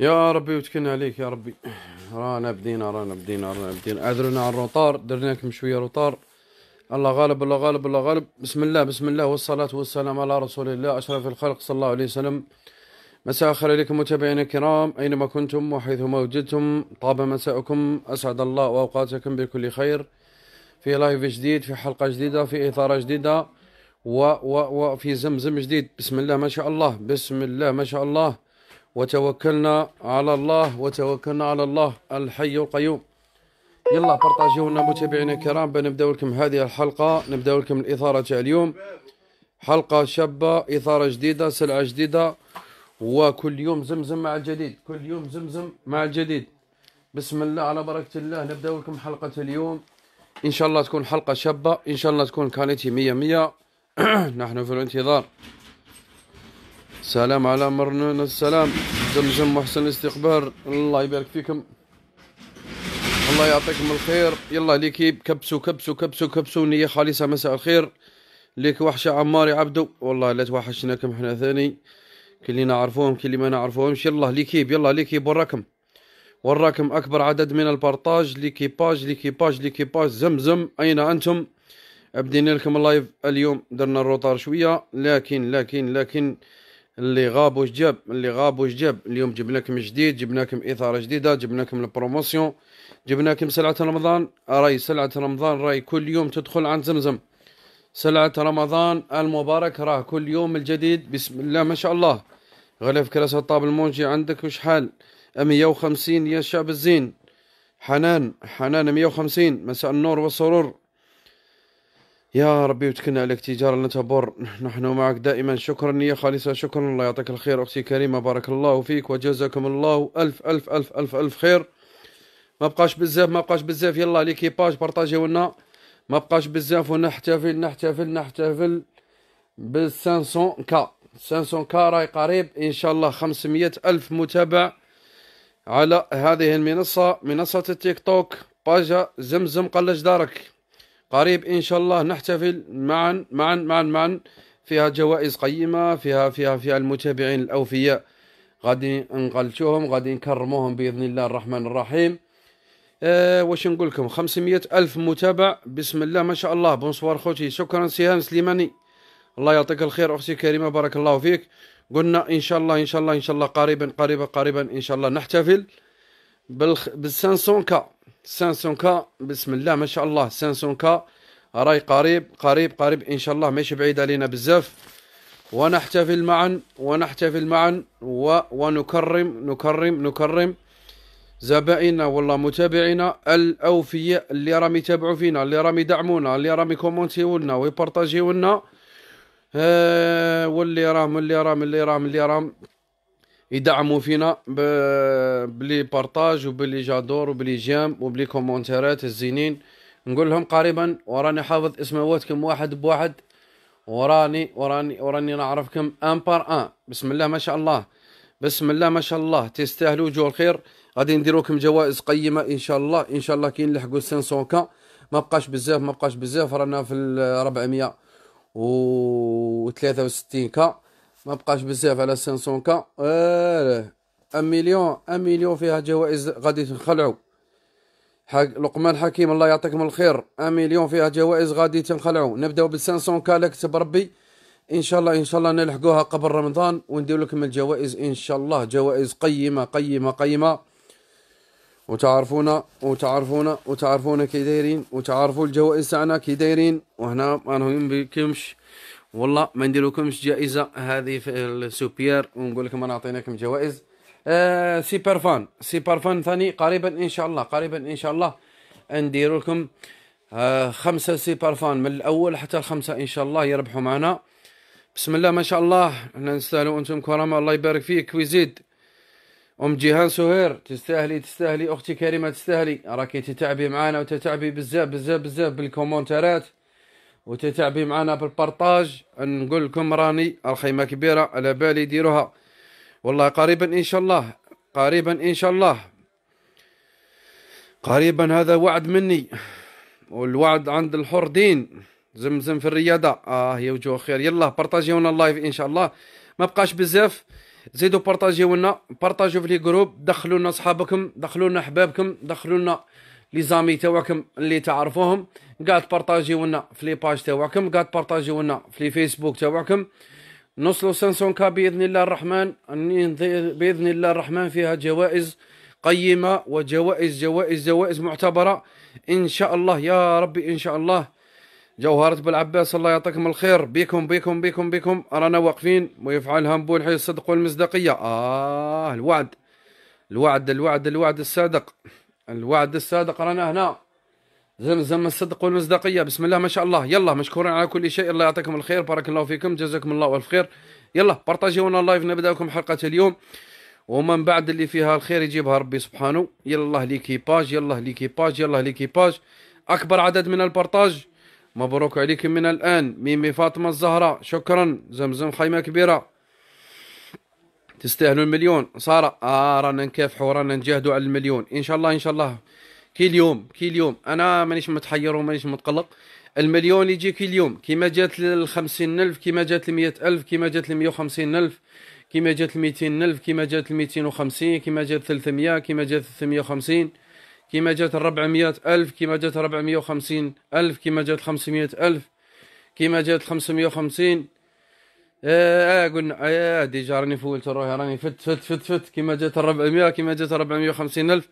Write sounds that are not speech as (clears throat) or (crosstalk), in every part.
يا ربي وتكلنا عليك يا ربي رانا بدينا رانا بدينا رانا بدينا عذرنا على الروطار درنا لكم شويه روطار الله غالب الله غالب الله غالب بسم الله بسم الله والصلاة والسلام على رسول الله أشرف الخلق صلى الله عليه وسلم مساء خير عليكم متابعينا الكرام أينما كنتم وحيثما وجدتم طاب مساءكم أسعد الله وأوقاتكم بكل خير في لايف جديد في حلقة جديدة في إثارة جديدة و و وفي زمزم جديد بسم الله ما شاء الله بسم الله ما شاء الله وتوكلنا على الله وتوكلنا على الله الحي القيوم يلا بارطاجيونا متابعينا الكرام بنبداو لكم هذه الحلقه نبداو لكم الاثاره تاع اليوم حلقه شابه اثاره جديده سلعه جديده وكل يوم زمزم مع الجديد كل يوم زمزم مع الجديد بسم الله على بركه الله نبداو لكم حلقه اليوم ان شاء الله تكون حلقه شابه ان شاء الله تكون كاليتي 100 100 نحن في الانتظار سلام على مرنون السلام زمزم محسن الاستقبال الله يبارك فيكم الله يعطيكم الخير يلا ليكيب كبسوا كبسوا كبسوا كبسوا نية خالصة مساء الخير ليك وحشة عماري عبدو والله لا توحشناكم حنا ثاني اللي نعرفوهم اللي ما نعرفوهمش يلا ليكيب يلا ليكيب وراكم وراكم اكبر عدد من البارطاج ليكيباج ليكيباج ليكيباج زمزم اين انتم بدينا لكم اللايف اليوم درنا الروطار شويه لكن لكن لكن اللي غاب واش جاب اللي غاب واش جاب اليوم جبناكم جديد جبناكم اثاره جديده جبناكم البروموسيون جبناكم سلعه رمضان راي سلعه رمضان راي كل يوم تدخل عند زمزم سلعه رمضان المبارك راه كل يوم الجديد بسم الله ما شاء الله غلاف كراسه الطاب المونجي عندك وشحال 150 يا شعب الزين حنان حنان 150 مساء النور والسرور يا ربي وتكلنا عليك تجارة لا تبر نحن معك دائما شكرا يا خالصة شكرا الله يعطيك الخير أختي كريمة بارك الله فيك وجزاكم الله ألف ألف ألف ألف ألف خير ما بقاش بزاف ما بقاش بزاف يلا ليكيباج بارطاجيو لنا ما بقاش بزاف ونحتفل نحتفل نحتفل بال 500 كا 500 كا راهي قريب ان شاء الله 500 الف متابع على هذه المنصه منصه التيك توك باجا زمزم قلج دارك قريب إن شاء الله نحتفل معا معا معا معا فيها جوائز قيمة فيها فيها فيها المتابعين الأوفياء غادي نقلتوهم غادي نكرموهم بإذن الله الرحمن الرحيم أه واش نقول لكم 500 ألف متابع بسم الله ما شاء الله بونسوار خوتي شكرا سيهان سليماني الله يعطيك الخير أختي كريمة بارك الله فيك قلنا إن شاء الله إن شاء الله إن شاء الله قريبا قريبا قريبا إن شاء الله نحتفل بالخ... بالسانسونكا 500 كا بسم الله ما شاء الله 500 كا راي قريب قريب قريب ان شاء الله ماشي بعيد علينا بزاف ونحتفل معا ونحتفل معا و ونكرم نكرم نكرم زبائننا والله متابعينا الاوفياء اللي راهم يتابعوا فينا اللي راهم يدعمونا اللي راهم يكومونتيو لنا ويبارطاجيو لنا آه واللي راهم اللي راهم اللي راهم اللي راهم يدعموا فينا بلي بارطاج وبلي جادور وبلي جيم وبلي كومونتيرات الزينين نقول لهم قريبا وراني حافظ اسمواتكم واحد بواحد وراني وراني وراني نعرفكم ان بار ان بسم الله ما شاء الله بسم الله ما شاء الله تستاهلوا جو الخير غادي نديروكم جوائز قيمه ان شاء الله ان شاء الله كي نلحقوا 500 كا ما بقاش بزاف ما بقاش بزاف رانا في 400 و 63 كا ما بقاش بزاف على 500 كا اه مليون 1 مليون فيها جوائز غادي تنخلعوا حق لقمان حكيم الله يعطيكم الخير 1 مليون فيها جوائز غادي تنخلعوا نبداو ب 500 كا لك ربي ان شاء الله ان شاء الله نلحقوها قبل رمضان وندير لكم الجوائز ان شاء الله جوائز قيمه قيمه قيمه وتعرفونا وتعرفونا وتعرفونا كي دايرين وتعرفوا الجوائز تاعنا كي دايرين وهنا ما نهمكمش والله ما ندير لكمش جائزه هذه في السوبيير ونقول لكم انا اعطيناكم جوائز آه سيبر فان سيبر فان ثاني قريبا ان شاء الله قريبا ان شاء الله ندير لكم آه خمسه سيبر فان من الاول حتى الخمسه ان شاء الله يربحوا معنا بسم الله ما شاء الله احنا نستاهلوا انتم كرامه الله يبارك فيك ويزيد ام جيهان سهير تستاهلي تستاهلي اختي كريمه تستاهلي راكي تتعبي معانا وتتعبي بزاف بزاف بزاف بالكومنتات وتتعبي معنا بالبرطاج نقول لكم راني الخيمه كبيره على بالي ديروها والله قريبا ان شاء الله قريبا ان شاء الله قريبا هذا وعد مني والوعد عند الحر دين زمزم في الرياضه اه يا وجوه خير يلا بارطاجيونا اللايف ان شاء الله ما بقاش بزاف زيدوا بارطاجيونا بارطاجيو في لي جروب دخلوا لنا اصحابكم دخلوا لنا احبابكم دخلوا لنا لي زامي تاعكم اللي تعرفوهم كاع تبارطاجيو لنا في لي باج تاعكم كاع تبارطاجيو لنا في لي فيسبوك تاعكم نوصلوا 500 كا باذن الله الرحمن باذن الله الرحمن فيها جوائز قيمه وجوائز جوائز جوائز معتبره ان شاء الله يا ربي ان شاء الله جوهرة بالعباس الله يعطيكم الخير بكم بكم بكم بكم رانا واقفين ويفعلها مبول حي الصدق والمصداقية آه الوعد الوعد الوعد الوعد الصادق الوعد الصادق رانا هنا زمزم الصدق والمصداقيه بسم الله ما شاء الله يلا مشكورين على كل شيء الله يعطيكم الخير بارك الله فيكم جزاكم الله الف خير يلا بارطاجيونا اللايف نبدا لكم حلقه اليوم ومن بعد اللي فيها الخير يجيبها ربي سبحانه يلا ليكيباج يلا ليكيباج يلا ليكيباج اكبر عدد من البارطاج مبروك عليكم من الان ميمي فاطمه الزهراء شكرا زمزم خيمه كبيره تستاهلوا المليون ساره آه رانا نكافحوا رانا نجاهدوا على المليون ان شاء الله ان شاء الله كي اليوم كي اليوم انا مانيش متحير ومانيش متقلق المليون يجي كي اليوم كيما جات ل 50000 كيما جات ل 100000 كيما جات ل 150000 كيما جات ل 200000 كيما جات ل 250 كيما جات 300 كيما جات 350 كيما جات 400000 كيما جات 450000 كيما جات 500000 كيما جات 550 اه قلنا اه ديجا راني فولت روحي راني فت فت فت فت كيما جات 400 كيما جات 450000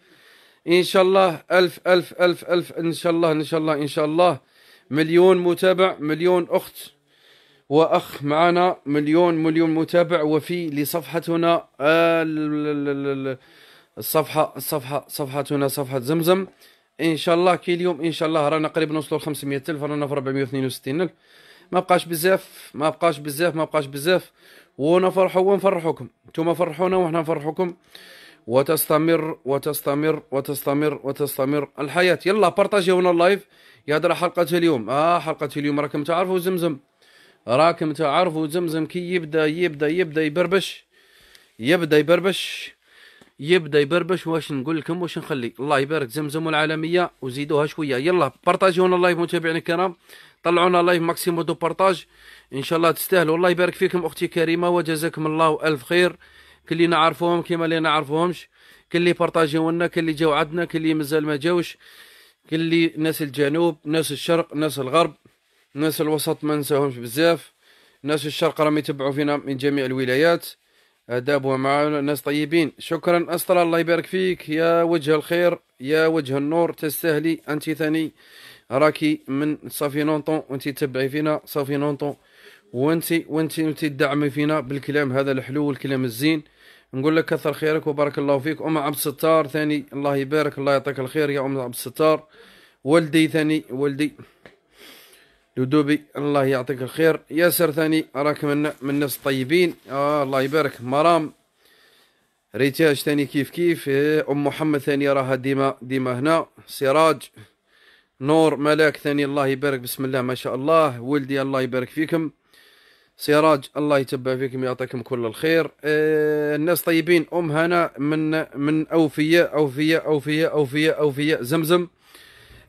إن شاء الله ألف ألف ألف ألف إن شاء الله إن شاء الله إن شاء الله مليون متابع مليون أخت وأخ معنا مليون مليون متابع وفي لصفحتنا الصفحة الصفحة صفحتنا صفحة زمزم إن شاء الله كي اليوم إن شاء الله رانا قريب نوصلوا ل 500 ألف رانا في 462 ألف ما بقاش بزاف ما بقاش بزاف ما بقاش بزاف ونفرحوا ونفرحوكم انتم فرحونا وحنا نفرحوكم وتستمر وتستمر وتستمر وتستمر الحياة يلا بارطاجيونا اللايف يا درا حلقة اليوم اه حلقة اليوم راكم تعرفوا زمزم راكم تعرفوا زمزم كي يبدا يبدا يبدا يبربش يبدا يبربش يبدا يبربش واش نقول لكم واش نخلي الله يبارك زمزم العالميه وزيدوها شويه يلا بارطاجيونا اللايف متابعينا الكرام طلعونا لايف ماكسيمو دو بارطاج ان شاء الله تستاهلوا الله يبارك فيكم اختي كريمه وجزاكم الله الف خير كاين اللي نعرفوهم كيما اللي نعرفوهمش كاين اللي بارطاجيو لنا كاين اللي جاو عندنا كاين اللي مازال ما جاوش كاين اللي ناس الجنوب ناس الشرق ناس الغرب ناس الوسط ما نساهمش بزاف ناس الشرق راهم يتبعوا فينا من جميع الولايات اداب ومعاونة ناس طيبين شكرا اسطر الله يبارك فيك يا وجه الخير يا وجه النور تستاهلي انت ثاني راكي من صافي نونطون وانت تتبعي فينا صافي نونطون وانت وانت وانت تدعمي فينا بالكلام هذا الحلو والكلام الزين نقول لك كثر خيرك وبارك الله فيك ام عبد الستار ثاني الله يبارك الله يعطيك الخير يا ام عبد الستار ولدي ثاني ولدي لدوبي الله يعطيك الخير ياسر ثاني راك من من الناس الطيبين آه الله يبارك مرام ريتاج ثاني كيف كيف إيه، ام محمد ثاني راها ديما ديما هنا سراج نور ملاك ثاني الله يبارك بسم الله ما شاء الله ولدي الله يبارك فيكم سراج الله يتبع فيكم يعطيكم كل الخير آه الناس طيبين ام هنا من من اوفياء اوفياء اوفياء اوفياء اوفياء زمزم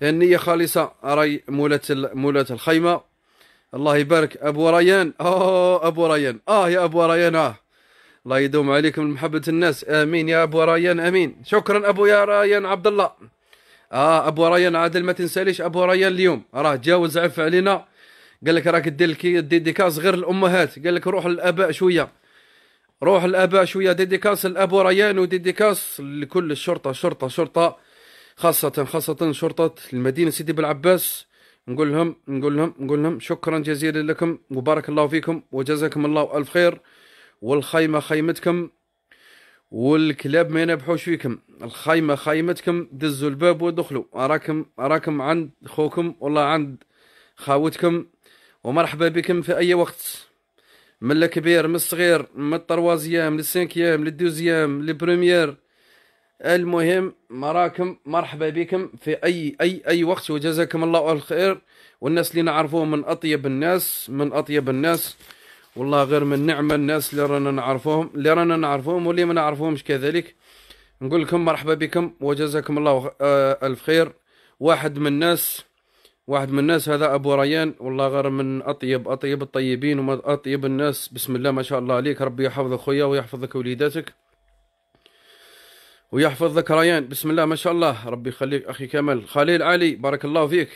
النيه خالصه راي مولات مولات الخيمه الله يبارك ابو ريان اه ابو ريان اه يا ابو ريان اه الله يدوم عليكم من محبه الناس امين يا ابو ريان امين شكرا ابو يا ريان عبد الله اه ابو ريان عادل ما تنساليش ابو ريان اليوم راه تجاوز عف علينا قال لك راك دير ديديكاس غير الامهات قال لك روح للاباء شويه روح للاباء شويه ديديكاس الاب ريان وديديكاس لكل الشرطه شرطه شرطه خاصه خاصه شرطه المدينه سيدي بالعباس نقول لهم نقول لهم نقول لهم شكرا جزيلا لكم وبارك الله فيكم وجزاكم الله الف خير والخيمه خيمتكم والكلاب ما ينبحوش فيكم الخيمه خيمتكم دزوا الباب ودخلوا راكم راكم عند خوكم والله عند خاوتكم ومرحبا بكم في اي وقت من الكبير من الصغير من الطروازيام للسانكيام للدوزيام للبريمير المهم مراكم مرحبا بكم في اي اي اي وقت وجزاكم الله الخير والناس اللي نعرفوهم من اطيب الناس من اطيب الناس والله غير من نعمة الناس اللي رانا نعرفوهم اللي رانا نعرفوهم واللي ما نعرفوهمش كذلك نقول لكم مرحبا بكم وجزاكم الله آه، الف خير واحد من الناس واحد من الناس هذا ابو ريان والله غير من اطيب اطيب الطيبين وما اطيب الناس بسم الله ما شاء الله عليك ربي يحفظك خويا ويحفظك وليداتك ويحفظك ريان بسم الله ما شاء الله ربي يخليك اخي كمال خليل علي بارك الله فيك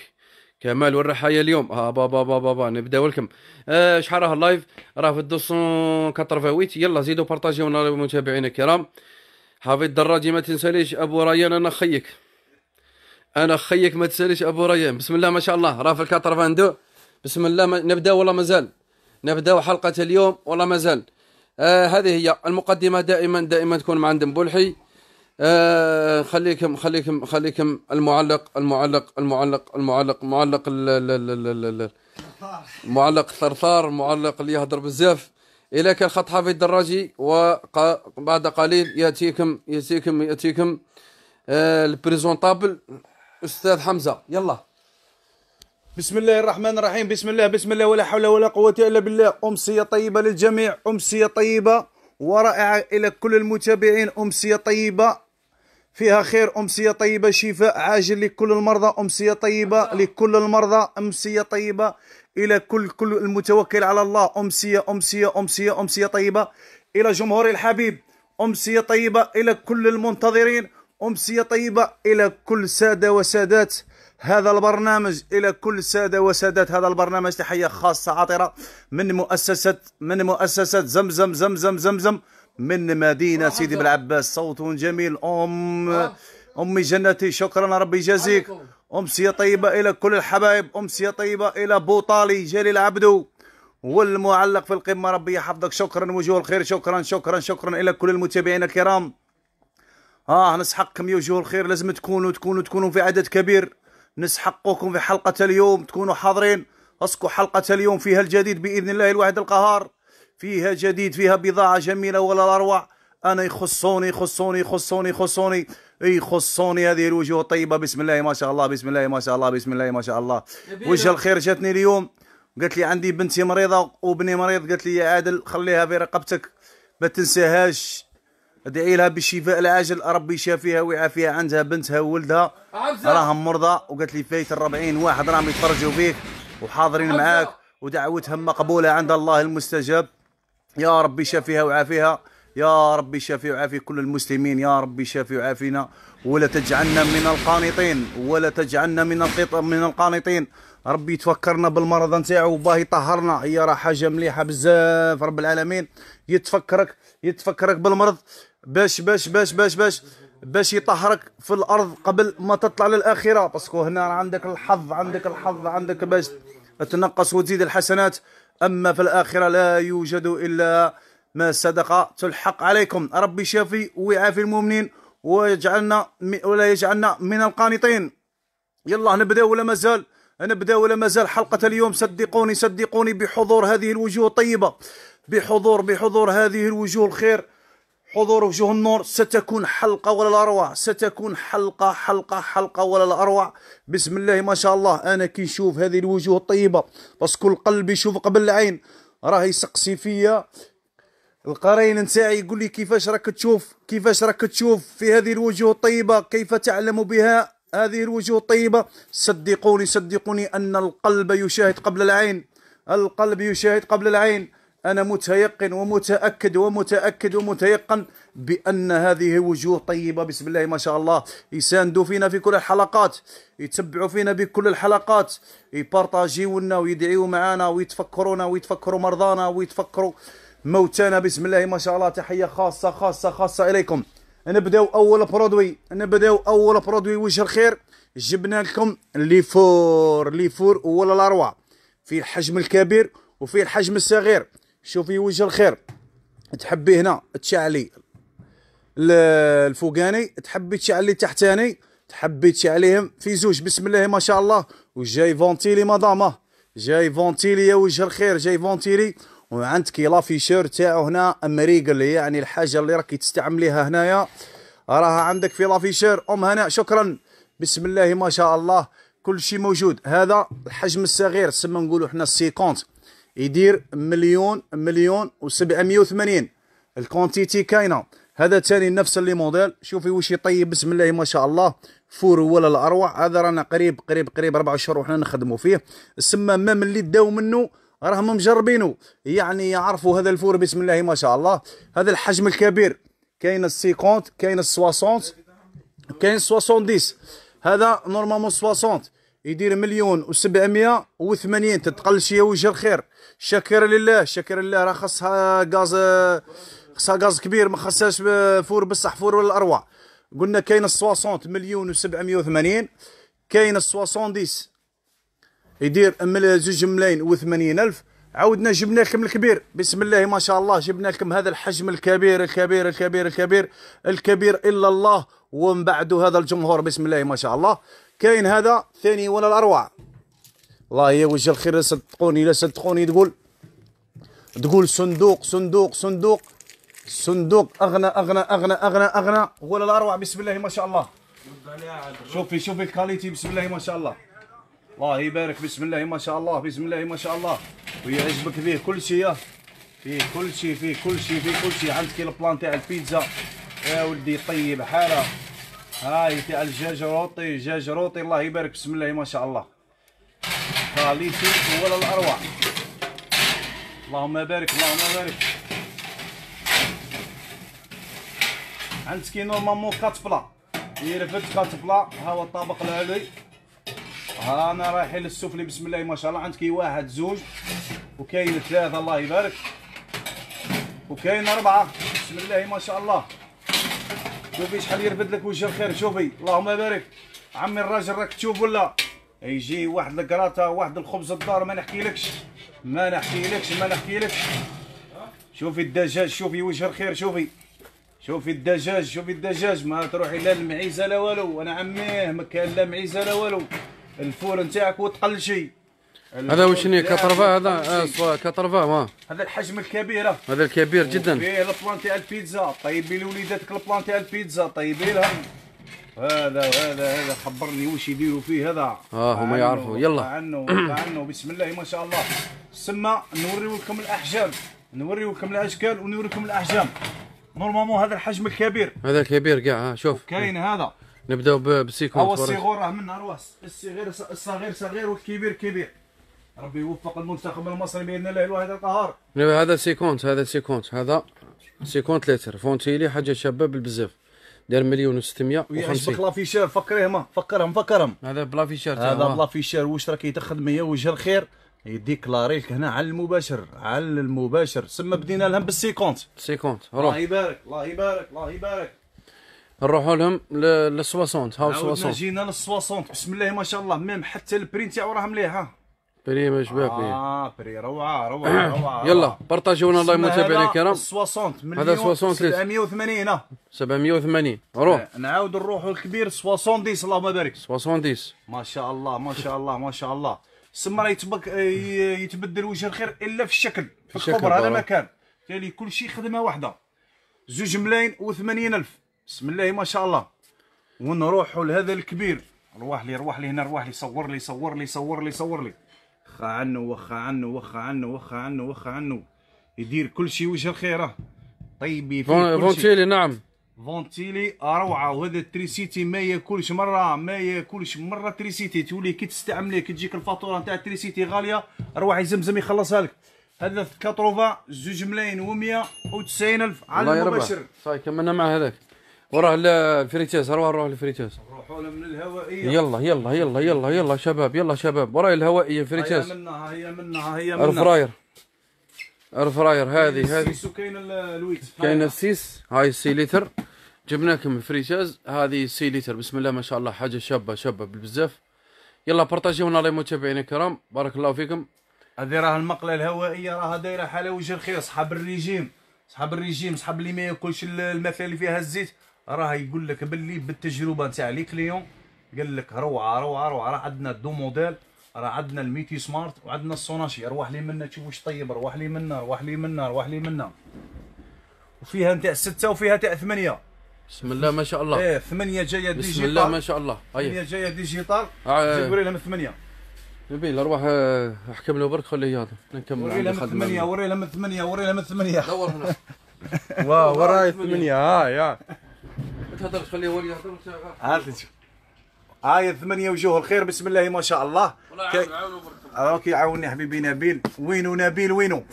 كمال والرحايا اليوم اه بابا بابا با نبداو لكم آه شحال راه اللايف راه في 288 يلا زيدوا بارطاجيونا متابعينا الكرام حافظ الدراجي ما تنساليش ابو ريان انا خيك انا خيك ما تساليش ابو ريان بسم الله ما شاء الله راه في الكاترفاندو بسم الله ما نبدا ولا مازال نبدا حلقه اليوم ولا مازال آه هذه هي المقدمه دائما دائما تكون مع عند بولحي آه خليكم خليكم خليكم المعلق المعلق المعلق المعلق معلق معلق الثرثار معلق اللي يهضر بزاف الى كان خط حافظ الدراجي وبعد قليل ياتيكم ياتيكم ياتيكم آه البريزونطابل استاذ حمزه يلا بسم الله الرحمن الرحيم بسم الله بسم الله ولا حول ولا قوه الا بالله امسيه طيبه للجميع امسيه طيبه ورائعه الى كل المتابعين امسيه طيبه فيها خير امسيه طيبه شفاء عاجل لكل المرضى امسيه طيبه لكل المرضى امسيه طيبه الى كل كل المتوكل على الله امسيه امسيه امسيه امسيه طيبه الى جمهور الحبيب امسيه طيبه الى كل المنتظرين أمسية طيبة إلى كل سادة وسادات هذا البرنامج إلى كل سادة وسادات هذا البرنامج تحية خاصة عطرة من مؤسسة من مؤسسة زمزم زمزم زمزم من مدينة سيدي بن صوت جميل أم أمي جنتي شكرا ربي يجازيك أمسية طيبة إلى كل الحبايب أمسية طيبة إلى بوطالي جليل عبدو والمعلق في القمة ربي يحفظك شكرا وجوه الخير شكرا شكرا شكرا إلى كل المتابعين الكرام اه نسحقكم يا وجوه الخير لازم تكونوا تكونوا تكونوا في عدد كبير نسحقكم في حلقة اليوم تكونوا حاضرين اسكو حلقة اليوم فيها الجديد بإذن الله الواحد القهار فيها جديد فيها بضاعة جميلة ولا الأروع أنا يخصوني يخصوني يخصوني يخصوني يخصوني هذه الوجوه الطيبة بسم الله ما شاء الله بسم الله ما شاء الله بسم الله ما شاء الله وجه الخير جاتني اليوم قالت لي عندي بنتي مريضة وبني مريض قالت لي يا عادل خليها في رقبتك ما تنساهاش ادعي لها بالشفاء العاجل ربي يشافيها ويعافيها عندها بنتها وولدها راهم مرضى وقالت لي فايت 40 واحد راهم يتفرجوا فيك وحاضرين معاك ودعوتهم مقبوله عند الله المستجاب يا ربي يشافيها ويعافيها يا ربي شافي وعافي كل المسلمين يا ربي شافي وعافينا ولا تجعلنا من القانطين ولا تجعلنا من القط من القانطين ربي يتفكرنا بالمرض نتاعو وباه يطهرنا هي راه حاجه مليحه بزاف رب العالمين يتفكرك يتفكرك بالمرض باش باش باش باش باش باش يطهرك في الارض قبل ما تطلع للاخره باسكو هنا عندك الحظ عندك الحظ عندك باش تنقص وتزيد الحسنات اما في الاخره لا يوجد الا ما صدق تلحق عليكم ربي شافي ويعافي المؤمنين ويجعلنا ولا يجعلنا من القانطين يلا نبدا ولا مازال نبدا ولا مازال حلقه اليوم صدقوني صدقوني بحضور هذه الوجوه الطيبه بحضور بحضور هذه الوجوه الخير حضور وجوه النور ستكون حلقة ولا الأروع ستكون حلقة حلقة حلقة ولا الأروع بسم الله ما شاء الله أنا كي نشوف هذه الوجوه الطيبة بس كل قلبي يشوف قبل العين راه يسقسي فيا القرين نتاعي يقول لي كيفاش راك تشوف كيفاش راك تشوف في هذه الوجوه الطيبة كيف تعلم بها هذه الوجوه الطيبة صدقوني صدقوني أن القلب يشاهد قبل العين القلب يشاهد قبل العين أنا متيقن ومتأكد ومتأكد ومتيقن بأن هذه وجوه طيبة بسم الله ما شاء الله يساندوا فينا في كل الحلقات يتبعوا فينا بكل الحلقات يبارطاجيونا ويدعيوا معنا ويتفكرونا ويتفكروا مرضانا ويتفكروا موتانا بسم الله ما شاء الله تحية خاصة خاصة خاصة إليكم نبداو أول برودوي نبداو أول برودوي وجه الخير جبنا لكم لي فور لي فور ولا الأروع في الحجم الكبير وفي الحجم الصغير شوفي وجه الخير تحبي هنا تشعلي الفوقاني تحبي تشعلي تحتاني تحبي تشعليهم في زوج بسم الله ما شاء الله وجاي فونتيلي مدامه جاي فونتيلي يا وجه الخير جاي فونتيلي وعندك لافيشور تاعو هنا امريكل يعني الحاجه اللي راكي تستعمليها هنايا راها عندك في لافيشور ام هناء شكرا بسم الله ما شاء الله كل شيء موجود هذا الحجم الصغير سما نقولوا حنا السيكونت يدير مليون مليون و780 الكونتيتي كاينه هذا ثاني نفس اللي موديل شوفي واش يطيب بسم الله ما شاء الله فور ولا الاروع هذا رانا قريب قريب قريب اربع شهور وحنا نخدموا فيه السما مام اللي داو منه راهم مجربينه يعني يعرفوا هذا الفور بسم الله ما شاء الله هذا الحجم الكبير كاين السيكونت كاين السواسونت كاين 70 هذا نورمالمون 60 يدير مليون و وثمانين تتقل شي وجه الخير شكر لله شكر لله راه خاصها غاز خاصها غاز كبير ما خاصهاش فور بصح فور ولا الاروع قلنا كاين 60 مليون و780 كاين 70 يدير زوج ملايين و80 الف عاودنا جبنا لكم الكبير بسم الله ما شاء الله جبنا لكم هذا الحجم الكبير الكبير الكبير الكبير الكبير الا الله ومن بعد هذا الجمهور بسم الله ما شاء الله كاين هذا ثاني ولا الاروع والله يا وجه الخير صدقوني لا صدقوني تقول تقول صندوق صندوق صندوق صندوق اغنى اغنى اغنى اغنى اغنى ولا الاروع بسم الله ما شاء الله شوفي شوفي الكاليتي بسم الله ما شاء الله الله يبارك بسم الله ما شاء الله بسم الله ما شاء الله ويعجبك فيه كل شيء فيه كل شيء فيه كل شيء فيه كل شيء عندك البلان تاع البيتزا يا ولدي طيب حاله هاي تاع الجاج روطي جاج روطي الله يبارك بسم الله ما شاء الله خاليتي ولا الاروع اللهم بارك اللهم بارك عند كي نورمالمون كاتبلا يرفد كاتبلا ها هو الطابق العلوي ها انا رايحين للسفلي بسم الله ما شاء الله عندك واحد زوج وكاين ثلاثه الله يبارك وكاين اربعه بسم الله ما شاء الله شوفي شحال يربد لك وجه الخير شوفي اللهم بارك عمي الراجل راك تشوف ولا يجي واحد الكراطه واحد الخبز الدار ما نحكيلكش ما نحكيلكش ما نحكيلكش شوفي الدجاج شوفي وجه الخير شوفي شوفي الدجاج شوفي الدجاج ما تروحي لا المعيزه لا والو انا عميه ما كان لا معيزه لا والو الفول نتاعك وتقلشي هذا وشني كطرفه هذا آه، كطرفه ما هذا الحجم الكبير هذا الكبير جدا فيه البلان تاع البيتزا طيبي لوليداتك البلان تاع البيتزا طيبي لهم هذا وهذا هذا خبرني واش يديروا فيه هذا اه هما يعرفوا يلا عنه عنه بسم الله ما شاء الله سما نوريو لكم الاحجام نوريو لكم الاشكال ونوريكم الاحجام نورمالمون هذا الحجم الكبير هذا الكبير كاع شوف كاين هذا نبداو بالسيكونس هو الصغور راه من نهار الصغير صغير صغير والكبير كبير ربي يوفق المنتخب المصري باذن الله الواحد القهار نعم، هذا سيكونت هذا سيكونت هذا سيكونت ليتر فونتيلي حاجه شباب بزاف دار مليون و650 ويعجبك لافيشير فكرهم فكرهم فكرهم هذا بلافيشير هذا بلافيشير واش راه كيتخدم ميه وجه الخير يديكلاري لك هنا على المباشر على المباشر سما بدينا لهم بالسيكونت سيكونت روح الله يبارك الله يبارك الله يبارك نروحوا لهم لل 60 ها 60 جينا لل 60 بسم الله ما شاء الله ميم حتى البرين تاعو راه مليح ها بري ما شباب فيه اه بري روعه روعه (clears throat) روعه يلا بارطاجيونا الله المتابعين الكرام 60 مليون هذا 60 780 780 روح نعاود نروحوا الكبير 70 اللهم بارك 70 ما شاء الله ما شاء الله ما شاء الله سما يتبك يتبدل وجه الخير الا في الشكل في الكبر هذا ما كان تالي كل شيء خدمه واحده زوج ملايين و80 الف بسم الله ما شاء الله ونروحوا لهذا الكبير روح لي روح لي هنا روح لي صور لي صور لي صور لي صور لي, صور لي. وخا عنه وخا عنه وخا عنه وخا عنه وخا عنه يدير كل شيء وجه الخير طيبي فيه فونتيلي نعم فونتيلي روعه وهذا التريسيتي ما ياكلش مره ما ياكلش مره تريسيتي تولي كي تستعمله كي تجيك الفاتوره نتاع التريسيتي غاليه روح يزمزم يخلصها لك هذا 80 زوج ملايين و190 الف على المباشر صاي كملنا مع هذاك وراه الفريتاز روح نروح الفريتوس حول من الهوائيه يلا يلا يلا يلا يلا شباب يلا شباب وراي الهوائيه فريتاز هي منها هي منها هي منها الفراير الفراير هذه هذه وكاين الويت كاين السيس هاي السي لتر جبناكم من هذه السي لتر بسم الله ما شاء الله حاجه شابه شابه بزاف يلا بارطاجيونا لي متابعينا الكرام بارك الله فيكم هذه راه المقله الهوائيه راها دايره وجه الخير صحاب الريجيم صحاب الريجيم صحاب اللي ما ياكلش الماكله اللي فيها الزيت راه يقول لك باللي بالتجربه نتاع لي كليون قال لك روعه روعه روعه راه عندنا دو موديل راه عندنا الميتي سمارت وعندنا الصوناشي روح لي منا تشوف واش طيب روح لي منا روح لي منا روح لي منا وفيها نتاع سته وفيها تاع ثمانيه بسم الله ما شاء الله ايه ثمانيه جايه ديجيتال بسم الله ما شاء الله ايه ثمانيه جايه ديجيتال آه، آه. وري لهم من ثمانيه نبي الارواح آه، احكم له برك خليه هذا نكمل وري لهم ثمانيه وري لهم ثمانيه وري لهم ثمانيه دور هنا (laughs) واه وراي ثمانيه ها يا تهضرش خليه هو اللي يهضر هات هاي الثمانية وجوه الخير بسم الله ما شاء الله كي... اوكي عاوني حبيبي نبيل وينو نبيل وينو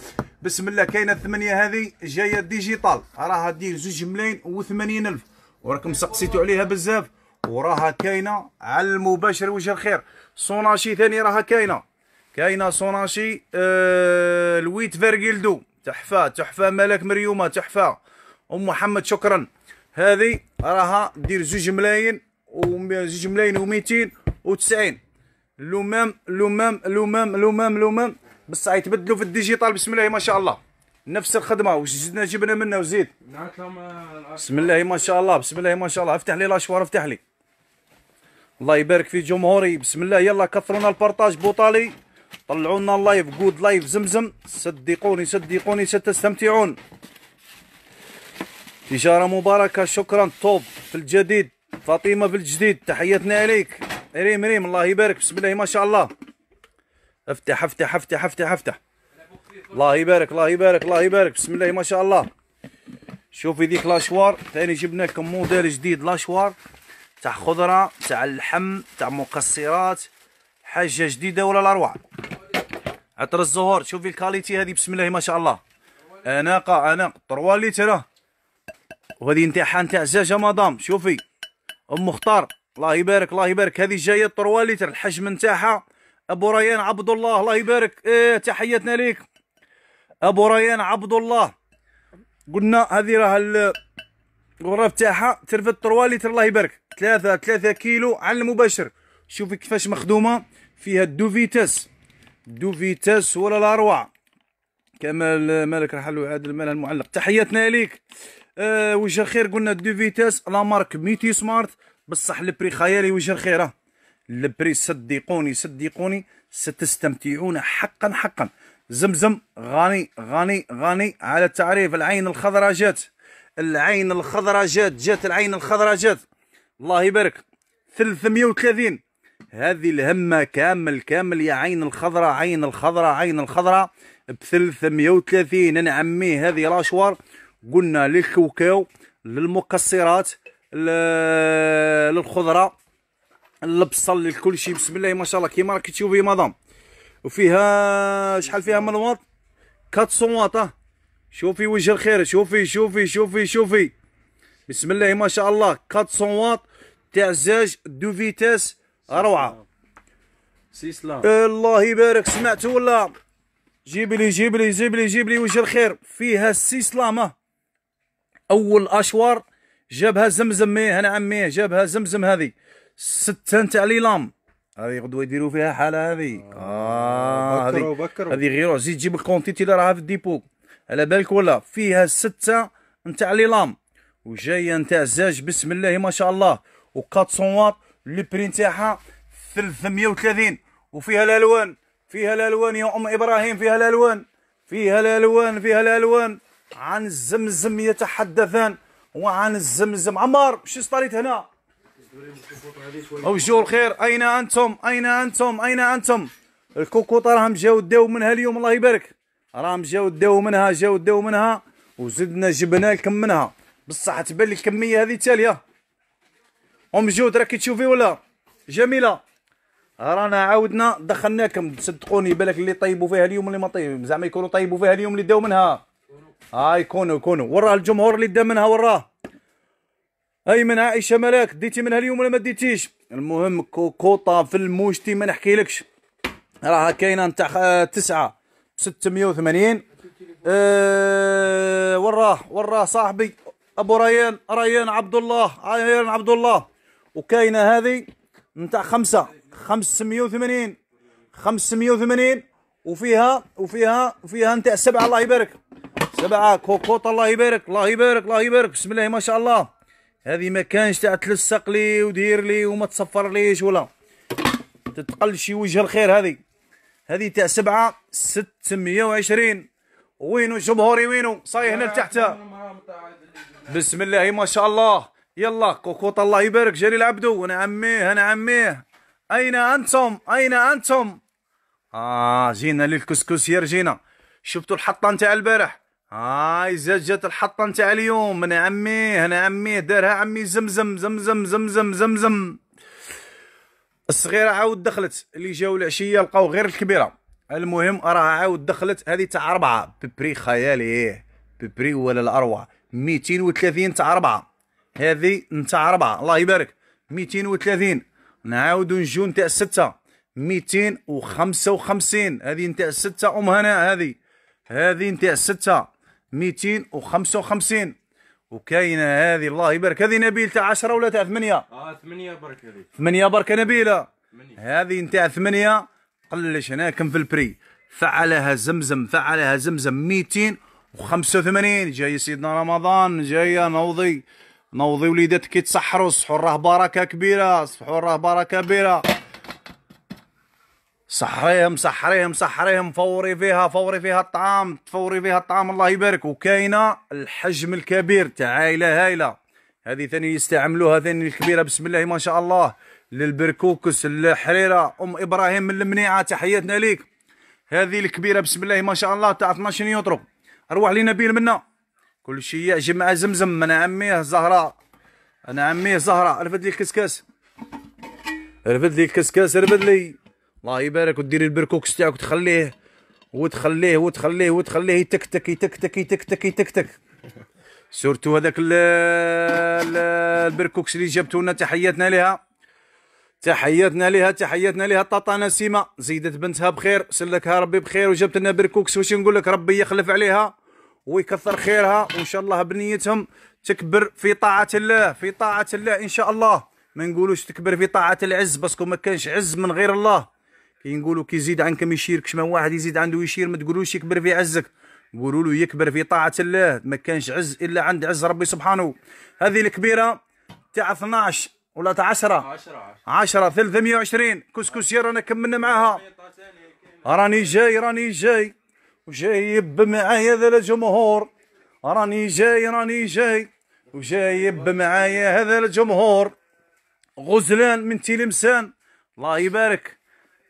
بسم الله كاينه الثمانية هذه جاية ديجيتال راها دير زوج ملايين وثمانين الف وراكم سقسيتوا عليها بزاف وراها كاينه على المباشر وجه الخير صوناشي ثاني راها كاينه كاينه صوناشي آه الويت فيرجيلدو تحفه تحفه ملك مريومه تحفه ام محمد شكرا هذه راها دير زوج ملاين و زوج ملاين و ميتين و تسعين لومام لومام لومام لومام لومام بصح يتبدلوا في الديجيتال بسم الله ما شاء الله نفس الخدمه واش زدنا جبنا منه وزيد بسم الله ما شاء الله بسم الله ما شاء الله افتح لي لاشوار افتح لي الله يبارك في جمهوري بسم الله يلا كثرونا البارطاج بوطالي طلعوا لنا اللايف جود لايف زمزم صدقوني صدقوني ستستمتعون تجارة مباركة شكرا طوب في الجديد فاطمة في الجديد تحياتنا إليك ريم ريم الله يبارك بسم الله ما شاء الله افتح افتح افتح افتح افتح الله يبارك الله يبارك الله يبارك بسم الله ما شاء الله شوفي ذيك لاشوار ثاني جبنا لكم موديل جديد لاشوار تاع خضرة تاع اللحم تاع مقصرات حاجة جديدة ولا الأروع عطر الزهور شوفي الكاليتي هذه بسم الله ما شاء الله أناقة أناقة 3 لتر وهذه نتاعها تاع الزاجه مدام شوفي ام مختار الله يبارك الله يبارك هذه جايه 3 لتر الحجم نتاعها ابو ريان عبد الله الله يبارك ايه تحياتنا ليك ابو ريان عبد الله قلنا هذه راه الغرف تاعها ترفد 3 لتر الله يبارك 3 3 كيلو على المباشر شوفي كيفاش مخدومه فيها دو فيتاس دو فيتاس ولا الاروع كمال مالك رحل عادل المال المعلق تحياتنا ليك آه، وجه الخير قلنا دو فيتاس لا مارك ميتي سمارت بصح البري خيالي وجه الخير البري صدقوني صدقوني ستستمتعون حقا حقا زمزم غني غني غني على التعريف العين الخضراء جات العين الخضراء جات جات العين الخضراء جات الله يبارك 330 هذه الهمة كامل كامل يا عين الخضراء عين الخضراء عين الخضراء ب 330 نعمي هذه راشوار قلنا للكوكاو للمكسرات للخضره البصل لكل شيء بسم الله ما شاء الله كيما راك تشوفي مدام وفيها شحال فيها من واط 400 واط شوفي وجه الخير شوفي شوفي شوفي شوفي بسم الله ما شاء الله 400 واط تاع الزاج دو فيتاس روعه سيسلا الله يبارك سمعتوا ولا جيب لي جيب لي جيب لي جيب لي وجه الخير فيها سلامه اول اشوار جابها زمزم ميه انا عمي جابها زمزم هذه سته نتاع ليلام هذه غدوه يديروا فيها حاله هذه اه هذه هذه غير زيد جيب الكونتيتي اللي راها في الديبو على بالك ولا فيها سته نتاع ليلام وجايه نتاع زاج بسم الله ما شاء الله و400 واط لي بري نتاعها 330 وفيها الالوان فيها الالوان يا ام ابراهيم فيها الالوان فيها الالوان فيها الالوان عن الزمزم يتحدثان وعن الزمزم عمار شو صاريت هنا وجوه الخير اين انتم اين انتم اين انتم الكوكوطه راهم جاو داو منها اليوم الله يبارك راهم جاو داو منها جاو داو منها وزدنا جبنا لكم منها بصح تبان لي الكميه هذه تاليه ام جود راكي تشوفي ولا جميله رانا عاودنا دخلناكم صدقوني بالك اللي طيبوا فيها اليوم اللي ما طيب زعما يكونوا طيبوا فيها اليوم اللي داو منها هاي آه كونوا كونوا وراه الجمهور اللي دا منها وراه ايمن عائشه ملاك ديتي منها اليوم ولا ما ديتيش المهم كوطه في الموشتي ما نحكيلكش راها كاينه نتاع آه، تسعة بستمية 680 أه وراه وراه صاحبي ابو ريان ريان عبد الله ريان عبد الله وكاينه هذه نتاع خمسة 580 580 وفيها وفيها وفيها نتاع سبعة الله يبارك تبعها كوكوط الله يبارك الله يبارك الله يبارك بسم الله ما شاء الله هذه ما كانش تاع تلصق لي ودير لي وما تصفر ليش ولا تتقل شي وجه الخير هذه هذه تاع سبعة 620 وينو جمهوري وينو صاي هنا لتحت بسم الله ما شاء الله يلا كوكوط الله يبارك جليل عبدو انا عميه انا عميه اين انتم اين انتم اه جينا للكسكسير جينا شفتوا الحطه نتاع البارح هاي جات الحطة نتاع اليوم من عمي هنا عمي دارها عمي زمزم زمزم زمزم زمزم الصغيرة عاود دخلت اللي جاو العشية لقاو غير الكبيرة المهم راها عاود دخلت هذه تاع أربعة ببري خيالي إيه. ببري ولا الأروع ميتين وثلاثين تاع أربعة هذه نتاع أربعة الله يبارك ميتين وثلاثين نعاودو نجو نتاع ستة ميتين وخمسة وخمسين هذه نتاع ستة أم هنا هذه هذه نتاع ستة 255 وكاينه هذه الله يبارك هذه نبيل تاع 10 ولا تاع 8 اه 8 برك هذه 8 برك نبيله هذه نتاع 8 قلش هنا كم في البري فعلها زمزم فعلها زمزم 285 جاي سيدنا رمضان جايه نوضي نوضي وليداتك يتسحروا صحوا راه بركه كبيره صحوا راه بركه كبيره صحريهم صحريهم صحريهم فوري فيها فوري فيها الطعام تفوري فيها الطعام الله يبارك وكاينه الحجم الكبير تاع عائله هايله هذه ثاني يستعملوها ثاني الكبيره بسم الله ما شاء الله للبركوكس الحريره ام ابراهيم من المنيعه تحياتنا ليك هذه الكبيره بسم الله ما شاء الله تاع 12 يطرق اروح لي نبيل منا كل شيء يعجب مع زمزم انا عميه زهره انا عميه زهره رفد لي الكسكاس رفد لي الكسكاس رفد لي الله يبارك ودير البركوكس تاعك وتخليه وتخليه وتخليه وتخليه يتكتك يتكتك يتكتك يتكتك سورتو هذاك البركوكس اللي جابته لنا تحياتنا لها تحياتنا لها تحياتنا لها طاطا نسيمه زيدت بنتها بخير سلكها ربي بخير وجابت لنا بركوكس واش نقول لك ربي يخلف عليها ويكثر خيرها وان شاء الله بنيتهم تكبر في طاعه الله في طاعه الله ان شاء الله ما نقولوش تكبر في طاعه العز باسكو ما كانش عز من غير الله كي نقولوا كي يزيد عنكم يشير ما واحد يزيد عنده يشير ما تقولوش يكبر في عزك قولوا له يكبر في طاعة الله ما كانش عز إلا عند عز ربي سبحانه هذه الكبيرة تاع 12 ولا تاع 10 10 320 كسكس يا رانا كملنا معاها راني جاي راني جاي وجايب معايا هذا الجمهور راني جاي راني جاي وجايب معايا هذا الجمهور غزلان من تلمسان الله يبارك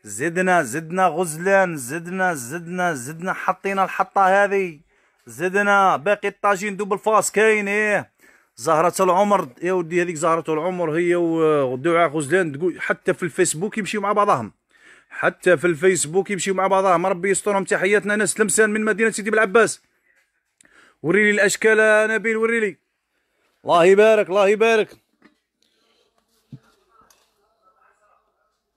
زدنا زدنا غزلان زدنا زدنا زدنا حطينا الحطه هذه زدنا باقي الطاجين دوبل الفاس كاين ايه زهرة العمر يا ودي هذيك زهرة العمر هي ودعاء غزلان تقول حتى في الفيسبوك يمشيو مع بعضهم حتى في الفيسبوك يمشيو مع بعضهم ربي يسترهم تحياتنا ناس لمسان من مدينة سيدي بالعباس وريلي الاشكال نبيل وريلي الله يبارك الله يبارك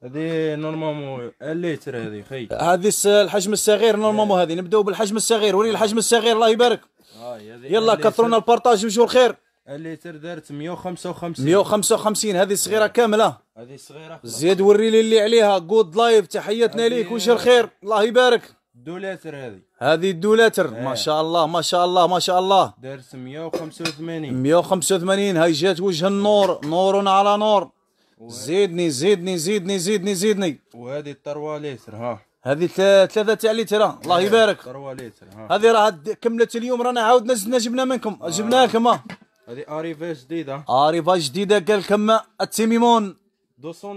هذه نورمالمون الليتر هذه خي هذه الحجم الصغير نورمالمون إيه. هذه نبداو بالحجم الصغير وري الحجم الصغير الله يبارك آه، يلا كثروا لنا البارطاج وجو الخير الليتر دارت 155 155 هذه صغيره إيه. كامله هذه صغيره زيد وري لي اللي عليها جود لايف تحياتنا ليك وجه الخير الله يبارك الدولاتر هذه هذه الدولاتر إيه. ما شاء الله ما شاء الله ما شاء الله دارت 185 185 هاي جات وجه النور نور على نور زيدني زيدني زيدني زيدني زيدني وهذه 3 لتر ها هذه ثلاثة تاع لتر الله يبارك 3 لتر ها هذه راه كملت اليوم رانا عاودنا زدنا جبنا منكم آه. جبناها كما هذه اريفا جديده اريفا جديده قال كما التيميمون 210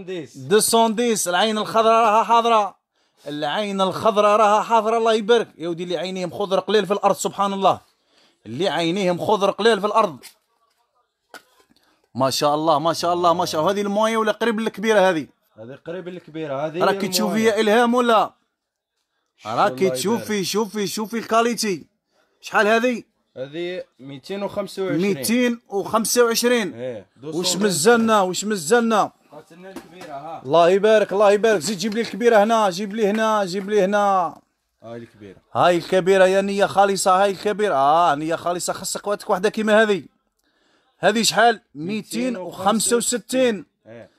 210 العين الخضراء راها حاضره العين الخضراء راها حاضره الله يبارك يا ودي اللي عينيهم خضر قليل في الارض سبحان الله اللي عينيهم خضر قليل في الارض ما شاء الله ما شاء الله ما شاء الله هذه المويه ولا قريب الكبيره هذه هذه قريب الكبيره هذه راكي تشوفي الهام ولا راكي تشوفي شوفي شوفي الكاليتي شحال هذه هذه 225 225 ايه واش مزلنا واش مزلنا قاتلنا الكبيره ها الله يبارك الله يبارك زيد جيب لي الكبيره هنا جيب لي هنا جيب لي هنا هاي الكبيره هاي الكبيره يا نيه خالصه هاي الكبيره اه نيه خالصه خصك وقتك وحده كيما هذه هذه شحال 265 إيه.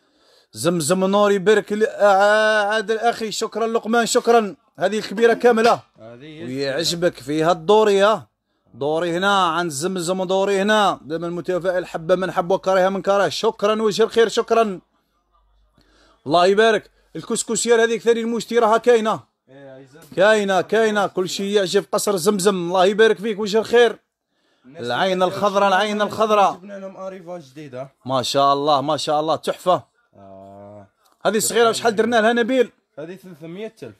زمزم نوري يبارك آه، آه، عاد اخي شكرا لقمان شكرا هذه الكبيره كامله ويعجبك فيها الدوري ها دوري هنا عند زمزم دوري هنا دائما المتفائل حبه من حب وكرهها من كره شكرا وجه الخير شكرا الله يبارك الكسكسيه هذيك ثاني المشتي راها كاينه إيه، كاينه كاينه كل شيء يعجب قصر زمزم الله يبارك فيك وجه الخير العين الخضراء العين الخضراء جبنا لهم اريفا جديده ما شاء الله ما شاء الله تحفه آه. هذه صغيره وشحال درنا لها نبيل هذه 300 الف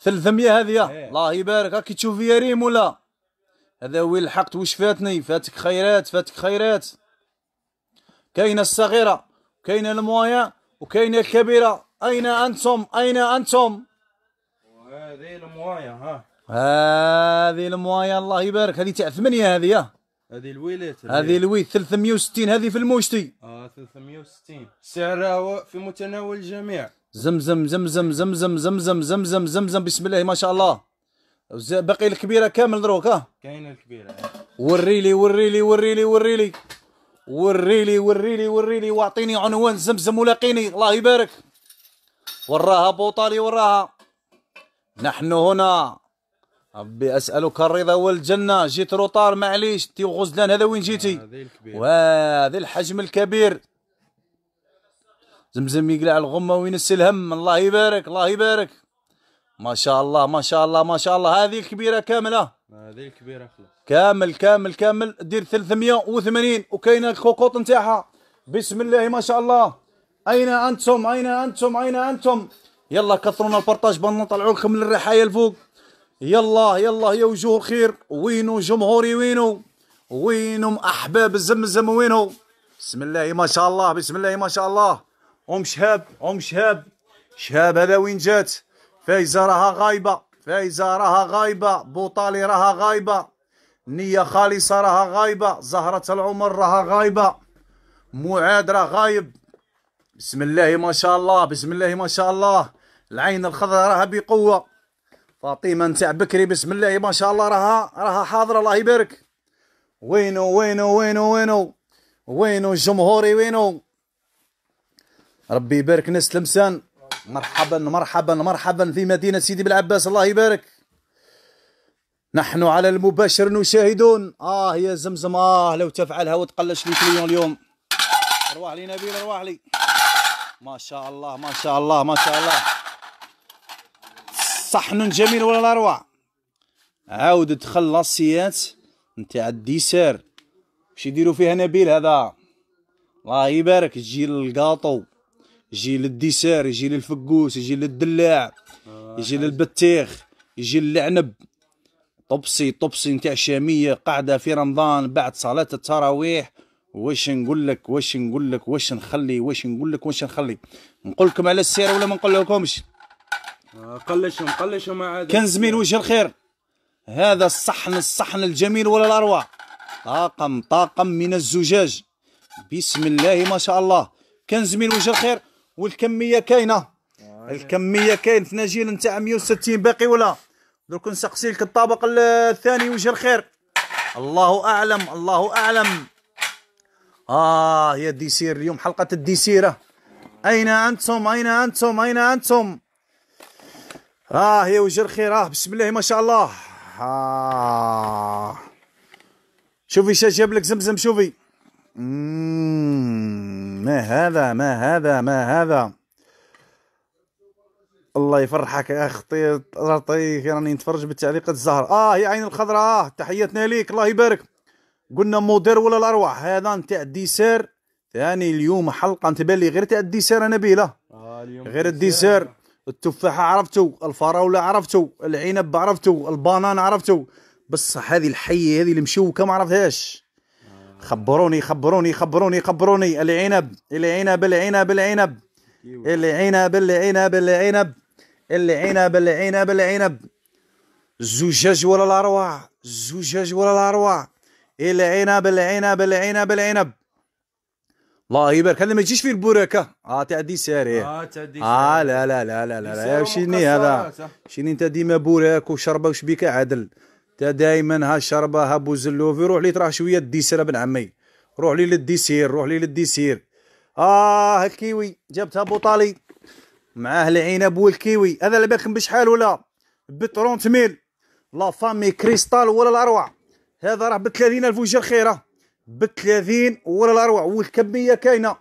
300 هذه إيه. الله يبارك راكي تشوف يا ريم ولا هذا وين لحقت وش فاتني فاتك خيرات فاتك خيرات كاينه الصغيره كاينه المويا وكاينه الكبيره اين انتم اين انتم وهذه الموايا ها هذه الموايا الله يبارك هذه تاع ثمانية هذه هذه الويلات هذه الويل 360 هذه في الموشتي اه 360 سعرها في متناول الجميع زمزم زمزم زمزم زمزم زمزم زمزم بسم الله ما شاء الله باقي الكبيره كامل دروك اه كاينه الكبيره وريلي وريلي وريلي وريلي وريلي وريلي وريلي واعطيني عنوان زمزم ولاقيني الله يبارك وراها بوطالي وراها نحن هنا ربي اسالك الرضا والجنه جيت روطار معليش تي غزلان هذا وين جيتي وهذا الحجم الكبير زمزم يقلع الغمه وينسي الهم الله يبارك الله يبارك ما شاء الله ما شاء الله ما شاء الله هذه الكبيره كامله هذه الكبيره خلاص كامل كامل كامل دير 380 وكاينه الكوكوط نتاعها بسم الله ما شاء الله اين انتم اين انتم اين انتم يلا كثرونا البارطاج بان نطلعوا لكم الرحايه الفوق يلا يلا يا وجوه الخير وينو جمهوري وينو وينهم احباب زمزم وينو بسم الله ما شاء الله بسم الله ما شاء الله ام شهاب ام شهاب شهاب هذا وين جات فايزه راها غايبه فايزه راها غايبه بوطالي راها غايبه نيه خالصه راها غايبه زهره العمر راها غايبه معاد راه غايب بسم الله ما شاء الله بسم الله ما شاء الله العين الخضراء راها بقوه فاطمه نتاع بكري بسم الله ما شاء الله راها راها حاضره الله يبارك وينو وينو وينو وينو وينو الجمهوري وينو ربي يبارك ناس تلمسان مرحبا مرحبا مرحبا في مدينه سيدي بالعباس الله يبارك نحن على المباشر نشاهدون اه يا زمزم اه لو تفعلها وتقلش لي كليون اليوم ارواح لي نبيل ارواح لي ما شاء الله ما شاء الله ما شاء الله صحن جميل ولا الاروع عاود دخل لاسيات نتاع الديسير باش يديروا فيها نبيل هذا الله يبارك يجي للقاطو يجي للديسير يجي للفقوس يجي للدلاع آه. يجي للبطيخ يجي للعنب طبسي طبسي نتاع الشاميه قاعده في رمضان بعد صلاه التراويح واش نقول لك واش نقول لك واش نخلي واش نقول لك واش نخلي نقول لكم على السيره ولا ما نقول لكمش قلشهم قلشهم عاد كان زميل وجه الخير هذا الصحن الصحن الجميل ولا الاروع طاقم طاقم من الزجاج بسم الله ما شاء الله كان زميل وجه الخير والكميه كاينه الكميه كاين في نجيل نتاع 160 باقي ولا درك نسقسي لك الطابق الثاني وجه الخير الله اعلم الله اعلم اه يا ديسير اليوم حلقه الديسيره اين انتم اين انتم اين انتم اه يا وجه الخير اه بسم الله ما شاء الله آه. شوفي شا جاب لك زمزم شوفي ما هذا ما هذا ما هذا الله يفرحك يا اختي طيب، راني يعني نتفرج بالتعليقات الزهر اه يا عين الخضراء آه تحياتنا ليك الله يبارك قلنا مودير ولا الاروع هذا نتاع الديسير ثاني اليوم حلقه تبان لي غير تاع الديسير انا نبيله آه اليوم غير الديسير التفاحة عرفتو الفراولة عرفتو العنب عرفتو البانان عرفتو بس هذه الحية هذه المشوكة ما عرفتهاش آه. خبروني خبروني خبروني خبروني العنب العنب العنب العنب العنب العنب العنب العنب العنب العنب الزجاج ولا الأروع الزجاج ولا الأروع العنب العنب العنب العنب الله يبارك هذا ما يجيش فيه البركه اه تعدي ساري اه تعدي ساري اه لا لا لا لا لا, لا. شيني هذا شيني انت ديما بوراك وشربه وشبيكه عدل انت دائما ها شربه ها بوزلوفي روح لي تراه شويه الديسير ابن عمي روح لي للديسير روح لي للديسير اه الكيوي جبتها بوطالي معاه العنب والكيوي هذا على بالكم بشحال ولا ب 30 ميل لا فامي كريستال ولا الاروع هذا راه ب 30000 وجه الخيره بالثلاثين ولا الأروع والكمية كاينة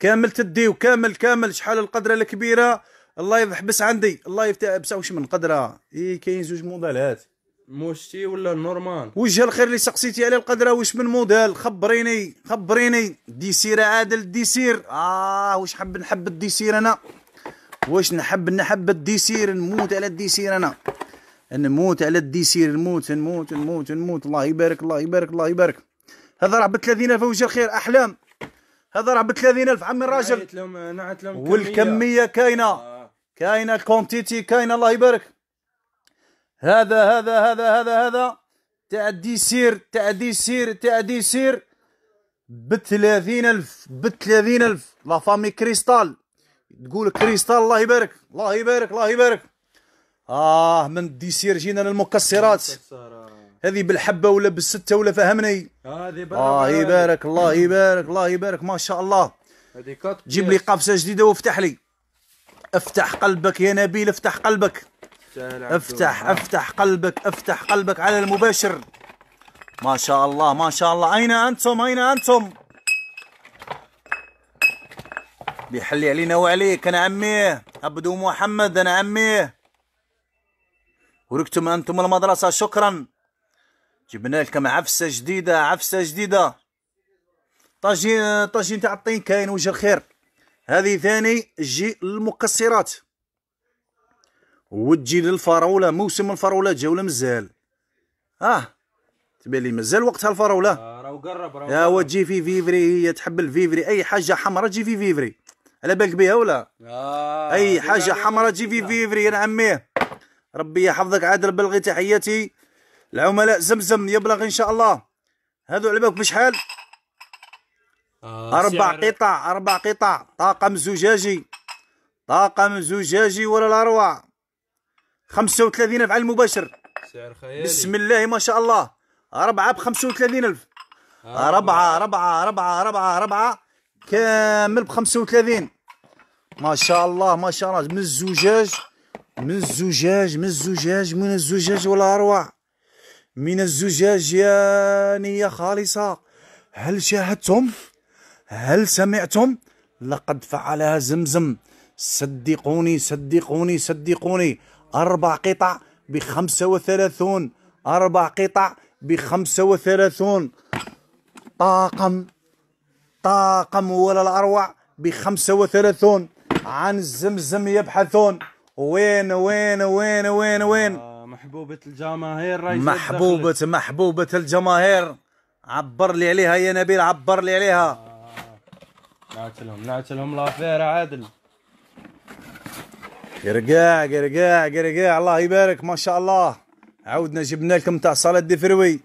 كامل تدي وكامل كامل شحال القدرة الكبيرة الله يحبس عندي الله يفتح بصح واش من قدرة إي كاين زوج موديلات موشتي ولا نورمال وجه الخير اللي سقسيتي عليه القدرة واش من موديل خبريني خبريني ديسير عادل ديسير اه واش حب نحب الديسير انا واش نحب نحب الديسير نموت على الديسير انا نموت على الدي نموت نموت نموت نموت الله يبارك الله يبارك الله يبارك هذا راه ب 30000 وجه الخير احلام هذا راه ب 30000 عمي الراجل لهم نعت لهم والكميه كاينه آه. كاينه الكونتيتي كاينه الله يبارك هذا هذا هذا هذا هذا تاع الديسير تاع الديسير تاع الديسير ب 30000 ب 30000 لا فامي كريستال تقول كريستال الله يبارك الله يبارك الله يبارك اه من الديسير جينا للمكسرات هذه بالحبه ولا بالسته ولا فهمني هذه آه يبارك الله يبارك الله يبارك ما شاء الله جيب لي قفصه جديده وافتح لي افتح قلبك يا نبيل افتح قلبك افتح افتح قلبك افتح قلبك على المباشر ما شاء الله ما شاء الله اين انتم اين انتم بيحلي علينا وعليك انا عميه عبدو محمد انا عميه وركتم أنتم المدرسة شكرا جبنا لكم عفسة جديدة عفسة جديدة طاجين طاجين تاع الطين كاين وجه الخير هذه ثاني تجي المقصرات وتجي للفراولة موسم الفراولة جاو مزال اه تبان لي مازال وقتها الفراولة آه راهو قرب راهو ايوا تجي في فيفري هي تحب الفيفري اي حاجة حمراء تجي في فيفري على بالك بها ولا آه اي حاجة حمراء تجي في فيفري يا عمي ربي يحفظك عادل بلغي تحياتي العملاء زمزم يبلغ ان شاء الله هذو على بالك بشحال آه، اربع قطع اربع قطع طاقم زجاجي طاقم زجاجي ولا الاروع 35000 على المباشر سعر خيالي بسم الله ما شاء الله أربعة ب 35000 آه، اربعه اربعه ربعة ربعة ربعة ربعة كامل ب 35 ما شاء الله ما شاء الله من الزجاج من الزجاج من الزجاج من الزجاج والأروع من الزجاج يا نية خالصة هل شاهدتم هل سمعتم لقد فعلها زمزم صدقوني صدقوني صدقوني أربع قطع بخمسة وثلاثون أربع قطع بخمسة وثلاثون طاقم طاقم ولا الأروع بخمسة وثلاثون عن الزمزم يبحثون وين وين وين وين وين آه محبوبة الجماهير رئيس محبوبة دخلت. محبوبة الجماهير عبر لي عليها يا نبيل عبر لي عليها آه. نعتلهم نعتلهم لافير عادل قرقاع قرقاع قرقاع الله يبارك ما شاء الله عودنا جبنا لكم تاع صالة الدفروي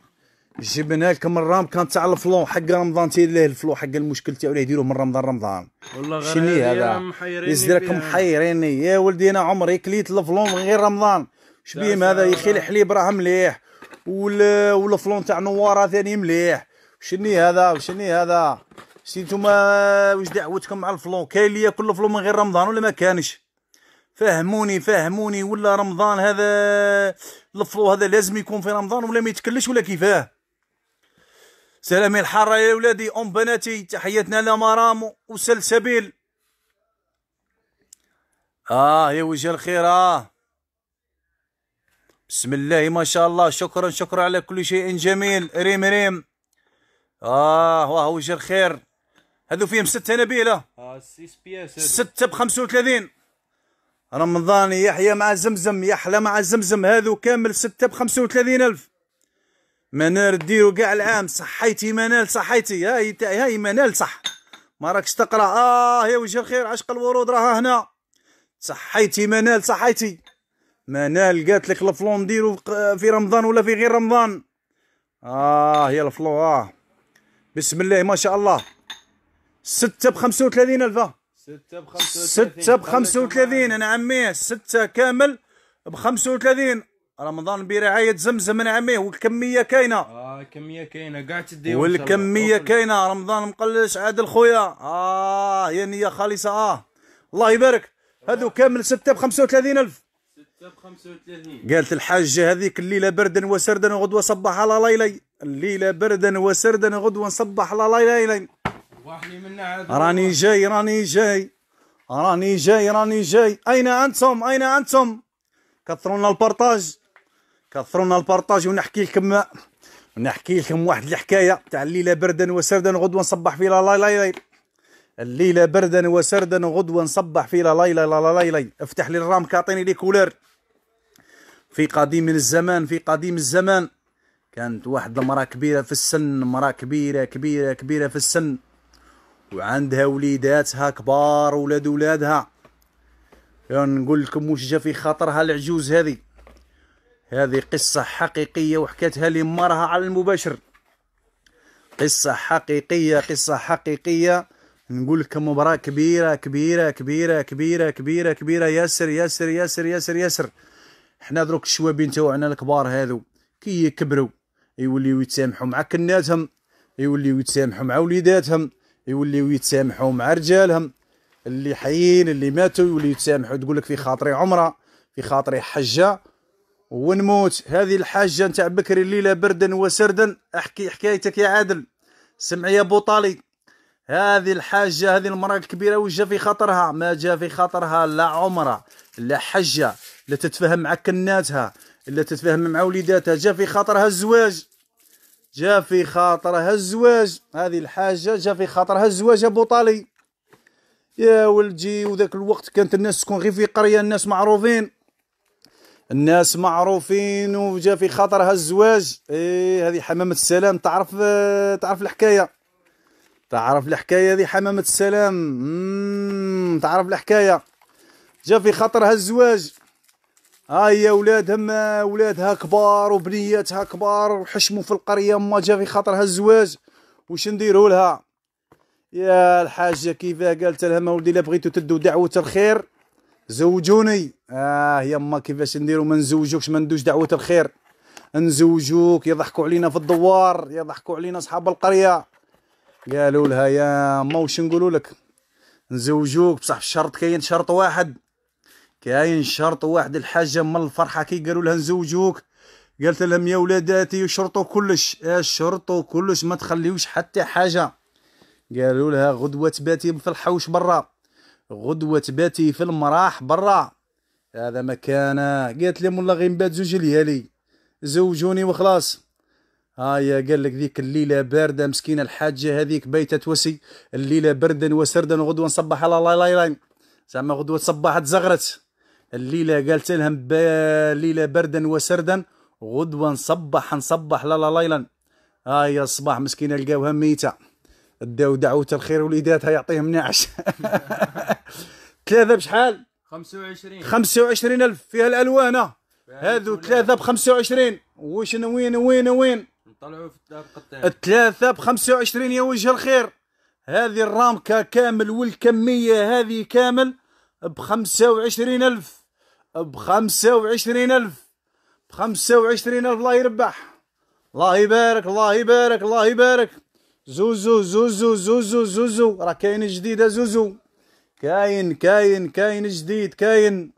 جبنا لكم الرام كان تاع الفلو حق رمضان تي ليه الفلو حق المشكل تاعو اللي يديروه من رمضان رمضان والله غير شني هذا يزدركم محيريني يا ولدي انا عمري كليت من غير رمضان شبيهم هذا يا اخي الحليب راه مليح والفلو والفلون تاع نواره ثاني مليح شني هذا وشني هذا شتي نتوما واش دعوتكم مع الفلون كاين اللي ياكل الفلو من غير رمضان ولا ما كانش فهموني فهموني ولا رمضان هذا الفلو هذا لازم يكون في رمضان ولا ما يتكلش ولا كيفاه سلامي الحارة يا ولادي أم بناتي تحياتنا لمرام وسلسبيل آه يا وجه الخير آه بسم الله ما شاء الله شكرا شكرا على كل شيء جميل ريم ريم آه واه وجه الخير هذو فيهم ستة نبيلة آه ستة بخمسة وثلاثين رمضان يحيى مع زمزم يحلى مع زمزم هذو كامل ستة بخمسة وثلاثين ألف منال ديرو كاع العام صحيتي منال صحيتي هاي هاي منال صح ما راكش تقرا اه يا وجه الخير عشق الورود راها هنا صحيتي منال صحيتي منال قالت لك الفلون نديرو في رمضان ولا في غير رمضان اه يا الفلو اه بسم الله ما شاء الله ستة بخمسة وثلاثين ألفا ستة بخمسة وثلاثين أنا عمي ستة كامل بخمسة وثلاثين رمضان برعايه زمزم من عميه والكميه كاينه اه الكميه كاينه كاع تدي والكميه كاينه رمضان مقلش عادل خويا اه هي نيه خالصه اه الله يبارك هذو كامل سته ب ألف. سته ب 35 قالت الحاجه هذيك الليله بردا وسردا وغدوة صباح على ليلي الليله بردا وسردا وغدوة نصبح على ليلي راني جاي راني جاي راني جاي راني جاي اين انتم اين انتم كثروا لنا البارطاج كثرنا البارطاج ونحكي لكم نحكي لكم واحد الحكايه تاع الليله بردا وسردا غدوه نصبح في لا لاي لاي لاي الليله بردا وسردا غدوه نصبح في لا لاي لاي لاي لاي لاي افتح لي الرام كاعطيني لي كولر في قديم من الزمان في قديم الزمان كانت واحد المراه كبيره في السن مراه كبيره كبيره كبيره في السن وعندها وليداتها كبار ولاد ولادها نقول لكم واش جا في خاطرها العجوز هذه هذه قصة حقيقية وحكتها لي مرها على المباشر قصة حقيقية قصة حقيقية نقول لك مباراة كبيرة كبيرة كبيرة كبيرة كبيرة كبيرة ياسر ياسر ياسر ياسر ياسر حنا دروك الشوابين تاوعنا الكبار هذو كي يكبروا يوليو يتسامحوا مع كناتهم يوليو يتسامحوا مع وليداتهم يوليو يتسامحوا مع رجالهم اللي حيين اللي ماتوا يوليو يتسامحوا تقول لك في خاطري عمره في خاطري حجه ونموت هذه الحاجه نتاع بكري الليله بردا وسردا احكي حكايتك يا عادل سمع يا بوطالي هذه الحاجه هذه المراه الكبيره وش جا في خطرها ما جا في خطرها لا عمره لا حجه لا تتفاهم مع كناتها لا تتفاهم مع وليداتها جا في خطرها الزواج جا في خاطرها الزواج هذه الحاجه جا في خاطرها الزواج ابو طالي يا ولدي وذاك الوقت كانت الناس تكون غير في قريه الناس معروفين الناس معروفين وجا في خاطرها الزواج ايه هذه حمامة السلام تعرف آه، تعرف الحكاية تعرف الحكاية هذه حمامة السلام مم. تعرف الحكاية جا في خاطرها الزواج ها هي ولادها ولادها كبار وبنياتها كبار وحشموا في القرية ما جا في خاطرها الزواج وش نديروا لها يا الحاجة كيفاه قالت لها ما ولدي لا بغيتو تدو دعوة الخير زوجوني اه يما كيفاش نديرو ما نزوجوكش ما ندوش دعوه الخير نزوجوك يضحكوا علينا في الدوار يضحكوا علينا اصحاب القريه قالوا لها يا ما واش نقولوا لك نزوجوك بصح الشرط كاين شرط واحد كاين شرط واحد الحاجه من الفرحه كي قالوا لها نزوجوك قالت لهم يا ولاداتي شرطوا كلش إيه، شرطوا كلش ما تخليوش حتى حاجه قالوا لها غدوه تباتي في الحوش برا غدوة باتي في المراح برا هذا مكانه قالت لهم والله غير نبات زوج ليالي زوجوني وخلاص هايا قال لك ذيك الليلة باردة مسكينة الحاجة هذيك بيتة توسي الليلة بردا وسردا وغدوة نصبح على الله لا يلاين زعما غدوة صبحت زغرت الليلة قالت لهم الليلة بردا وسردا غدوة نصبح نصبح لا لا ليلا هايا الصباح مسكينة لقاوها ميتة داو دعوة الخير وليداتها يعطيهم نعش ثلاثة (laughs) بشحال؟ 25 25 ألف فيها الالوان هذو ثلاثة ب 25 واش وين وين وين؟ نطلعوا في الثلاثة الثلاثة ب 25 يا وجه الخير هذه الرامكة كامل والكمية هذه كامل ب 25 ألف ب 25 ألف ب 25 ألف الله يربح الله يبارك الله يبارك الله يبارك زوزو زوزو زوزو زوزو راه كاين جديده زوزو كاين كاين كاين جديد كاين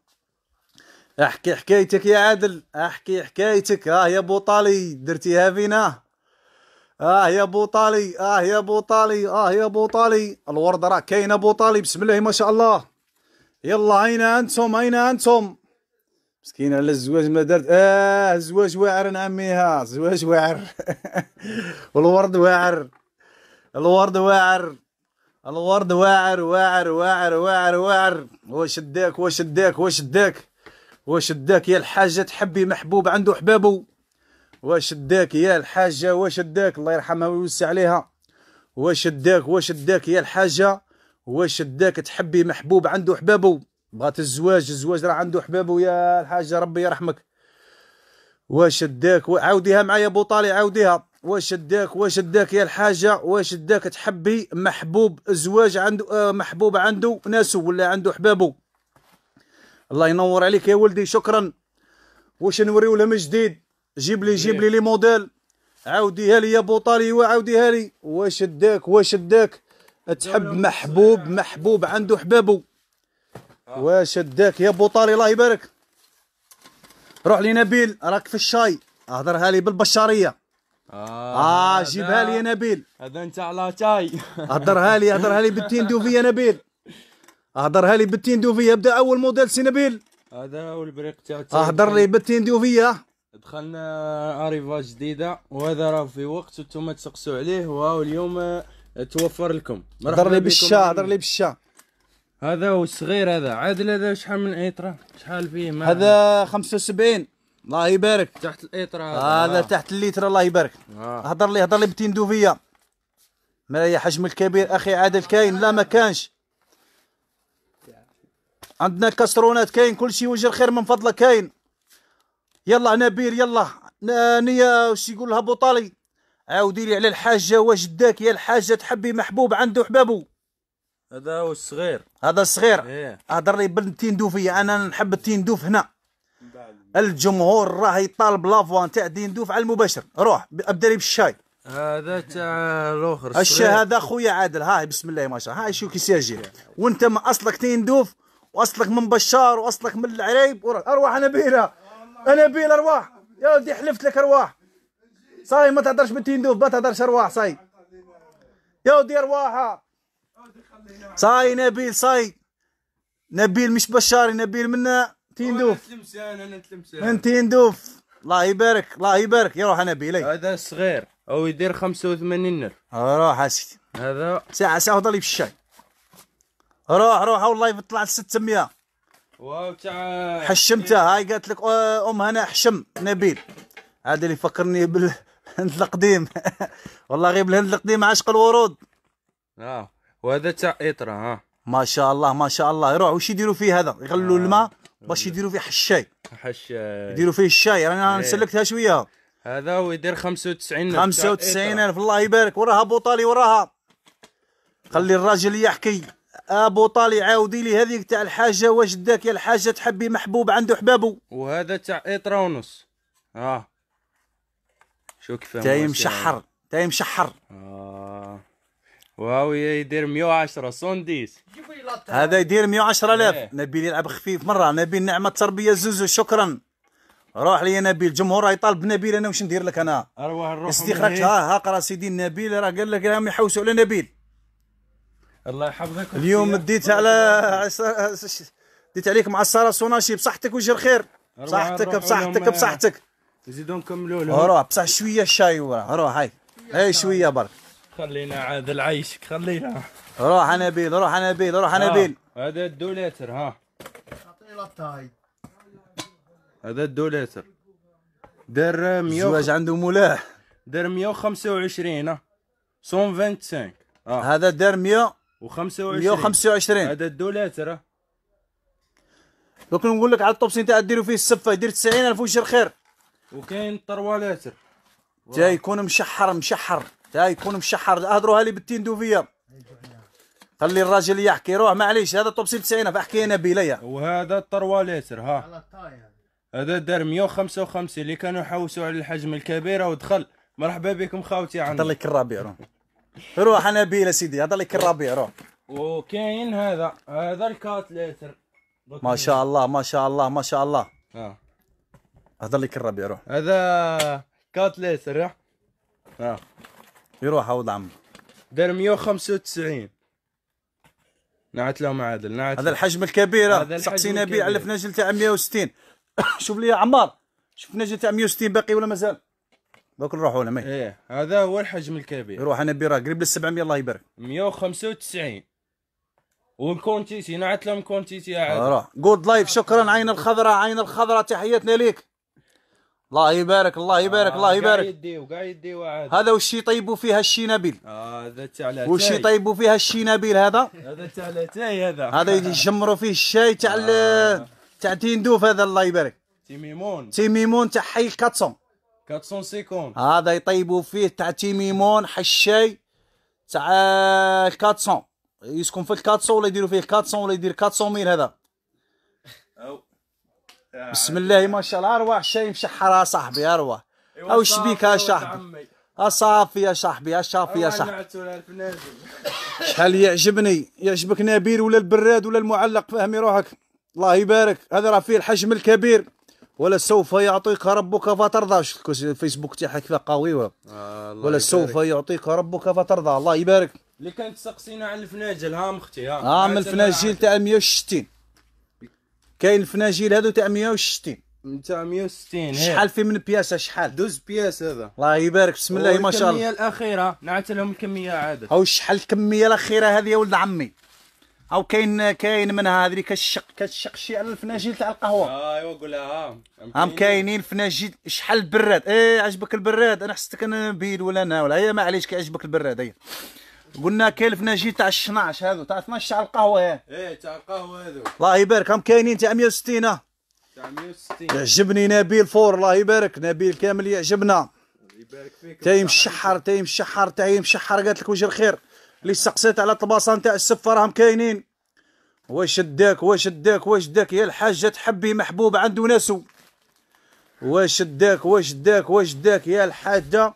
احكي حكايتك يا عادل احكي حكايتك اه يا بوطالي درتيها فينا اه يا بوطالي اه يا بوطالي اه يا بوطالي الورد راه كاينه بوطالي بسم الله ما شاء الله يلا اين انتم اين انتم مسكينه على الزواج ما دارت اه الزواج واعر نعميها الزواج واعر (laughs) والورد واعر الورد واعر الورد واعر واعر واعر واعر واعر واش داك واش داك واش داك واش داك يا الحاجة تحبي محبوب عنده حبابه واش داك يا الحاجة واش داك الله يرحمها ويوسع عليها واش داك واش داك يا الحاجة واش داك تحبي محبوب عنده حبابه بغات الزواج الزواج راه عنده حبابه يا الحاجة ربي يرحمك واش داك عاوديها معايا بوطالي عاوديها واش واش داك يا الحاجة واش داك تحبي محبوب زواج عنده آه، محبوب عنده ناسو ولا عنده حبابو الله ينور عليك يا ولدي شكرا واش نوريو لهم جديد جيب لي جيب لي إيه. لي موديل عاوديها لي يا بوطالي وعاوديها لي واش داك تحب محبوب محبوب عنده حبابه آه. داك يا بوطالي الله يبارك روح لنبيل راك في الشاي اهضرها لي بالبشاريه اه, آه جيبها لي يا نبيل هذا انت على تاي (laughs) هضرها لي هضرها لي دوفي يا نبيل هضرها لي دوفي ابدا اول موديل سي نبيل هذا هو البريق تاع هضر لي دوفي دخلنا اريفا جديده وهذا راه في وقت وانتم تسقسوا عليه وهو اليوم آه، توفر لكم هضر لي بالشا هضر لي بالشا هذا هو الصغير هذا عادل هذا شحال من ايترا شحال فيه هذا 75 الله يبارك تحت الاطر هذا آه. تحت الليتر الله يبارك آه. هضر لي هضر لي بتندوفيه مرايا حجم الكبير اخي عادل كاين لا ما كانش عندنا كسرونات كاين كل شيء وجه الخير من فضلك كاين يلا نبير يلا نيا وش يقولها لها بوطالي عاودي لي على الحاجه واش داك يا الحاجه تحبي محبوب عنده حبابو هذا هو الصغير هذا الصغير إيه. هضر إيه. لي بالتندوفيه انا نحب دوف هنا الجمهور راه يطالب لافوان تاع دوف على المباشر روح ابدا لي بالشاي هذا تاع الاخر الشاي هذا خويا عادل هاي بسم الله ما شاء الله هاي شو كي سيجي وانت ما اصلك تيندوف واصلك من بشار واصلك من العريب ارواح انا بيلا انا بيلا ارواح يا ودي حلفت لك ارواح صاي ما تهدرش بالتيندوف ما تهدرش ارواح صاي يا ودي ارواحها صاي نبيل صاي نبيل مش بشاري نبيل منا تندوف تلمسان انا انت ندوف الله يبارك الله يبارك يروح انا بيلي هذا صغير او يدير 85 نر روح اسيدي هذا ساعه ساعه هضر لي بالشاي روح روح والله يطلع 600 واو تاع حشمتها هاي قالت لك ام هنا حشم نبيل هذا اللي فكرني بالهند (laughs) القديم (laughs) والله غير بالهند القديم عاشق الورود اه وهذا تاع اطره ها ما شاء الله ما شاء الله روح وش يديروا فيه هذا يغلوا الماء باش يديروا فيه حشاي حشاي يديروا فيه الشاي راني إيه. يعني سلكتها شويه هذا ويدير 95 95 الف الله يبارك وراها ابو طالي وراها خلي الراجل يحكي ابو طالي عاودي لي هذيك تاع الحاجه واش داك يا الحاجه تحبي محبوب عنده حبابه وهذا تاع اطرا ونص اه شو كيف تايم شحر تايم شحر اه واو يدير 110 سونديس هذا يدير 110000 نبيل يلعب خفيف مره نبيل نعمه التربيه زوزو شكرا روح لي يا نبيل الجمهور راه يطالب نبيل انا واش ندير لك انا ارواح نروح استخراج ها ها قرا سيدي نبيل راه قال لك راهم يحوسوا على نبيل الله يحفظك اليوم ديت على ديت عليك مع الساره سوناشي بصحتك وجه الخير بصحتك بصحتك آه. بصحتك زيدو نكملوا روح بصح شويه الشاي وراه روح هاي هاي شويه برك خلينا عاد العيشك خلينا روح انا بيل روح انا بيل روح انا آه، بيل هذا الدوليتر ها اعطيه لطاي هذا الدوليتر دار 100 الزواج عنده ملاح دار 125 ها 125 هذا دار 100 125 هذا الدوليتر ها دوك نقول لك على الطوبسين تاع ديروا فيه السفه يدير 90000 وشر خير وكاين 3 لتر جاي يكون مشحر مشحر تا يكون مشحر اهدروها لي دوفيا خلي الراجل يحكي روح معليش هذا طوبسيل 90 فاحكي انا بليا وهذا الطروا ليسر ها هذا دار 155 اللي كانوا يحوسوا على الحجم الكبير ودخل مرحبا بكم خاوتي عندي هضر لك الربيع روح روح انا بيلا سيدي هضر لك الربيع روح وكاين هذا هذا الكات ليتر ما شاء الله ما شاء الله ما شاء الله اه هضر لك الربيع روح هذا كات ليتر اه يروح عوض عمه دار 195 نعت لهم عادل نعت هذا الحجم الكبير سقسينا به على فناجل تاع 160 (laughs) شوف لي يا عمار شوف فناجل تاع 160 باقي ولا مازال دوك نروحوا له ايه هذا هو الحجم الكبير يروح انا بيرا قريب لل 700 الله يبارك 195 والكونتيتي نعت لهم كونتيتي يا آه، عادل روح جود لايف شكرا عين الخضراء عين الخضراء تحياتنا ليك الله يبارك الله يبارك آه الله يبارك قاعد يديو قاعد يديو هذا وش يطيبوا فيها الشي نبيل اه هذا تاع تاي وش يطيبوا فيها الشي نبيل هذا هذا تاع تاي هذا هذا يجمروا فيه الشاي تاع آه. تاع تندوف هذا الله يبارك تيميمون تيميمون تاع حي 400 450 هذا يطيبوا فيه تاع تيميمون الشاي تاع 400 يسكن في 400 ولا يديروا فيه 400 ولا يدير 400 ميل هذا آه، بسم الله ما شاء الله ارواح شيء مشحر صاحبي ارواح او شبيك يا صاحبي أيوة، صافي يا صاحبي اصافي صافي يا صاحبي شحال (laughs) يعجبني يعجبك نبيل ولا البراد ولا المعلق فهمي روحك الله يبارك هذا راه فيه الحجم الكبير ولا سوف يعطيك ربك فترضى الفيسبوك تاعك فيها قوي آه ولا سوف يعطيك ربك فترضى الله يبارك اللي كانت تسقسينا على الفناجل ها مختي ها ها آه، من الفناجل تاع 160 كاين الفناجيل هادو تاع 160 تاع 160 شحال فيه من بياسه شحال دوز بياس هذا الله يبارك بسم الله ما شاء الله الكميه الاخيره نعت لهم الكميه عاد هاو شحال الكميه الاخيره هذه يا ولد عمي او كاين كاين منها هذيك كتشق كتشق شي على الفناجيل تاع القهوه ايوا قولها ها هم كاينين الفناجيل شحال البراد ايه عجبك البراد انا حسيتك انا بيد ولا انا ولا هي إيه، معليش كيعجبك البراد هي إيه. قلنا كلفنا جي تاع 12 هذو تاع 12 تاع القهوه ايه تاع القهوه هذو الله يبارك هم كاينين تاع 160 تاع 160 يعجبني نبيل فور الله يبارك نبيل كامل يعجبنا يبارك فيك تايم الشحر تايم الشحر تايم الشحر قالت لك وجه الخير اللي سقسيت على الطباسه نتاع السفه راهم كاينين واش داك واش داك واش داك يا الحاجه تحبي محبوب عنده ناسو واش داك واش داك واش داك يا الحاجه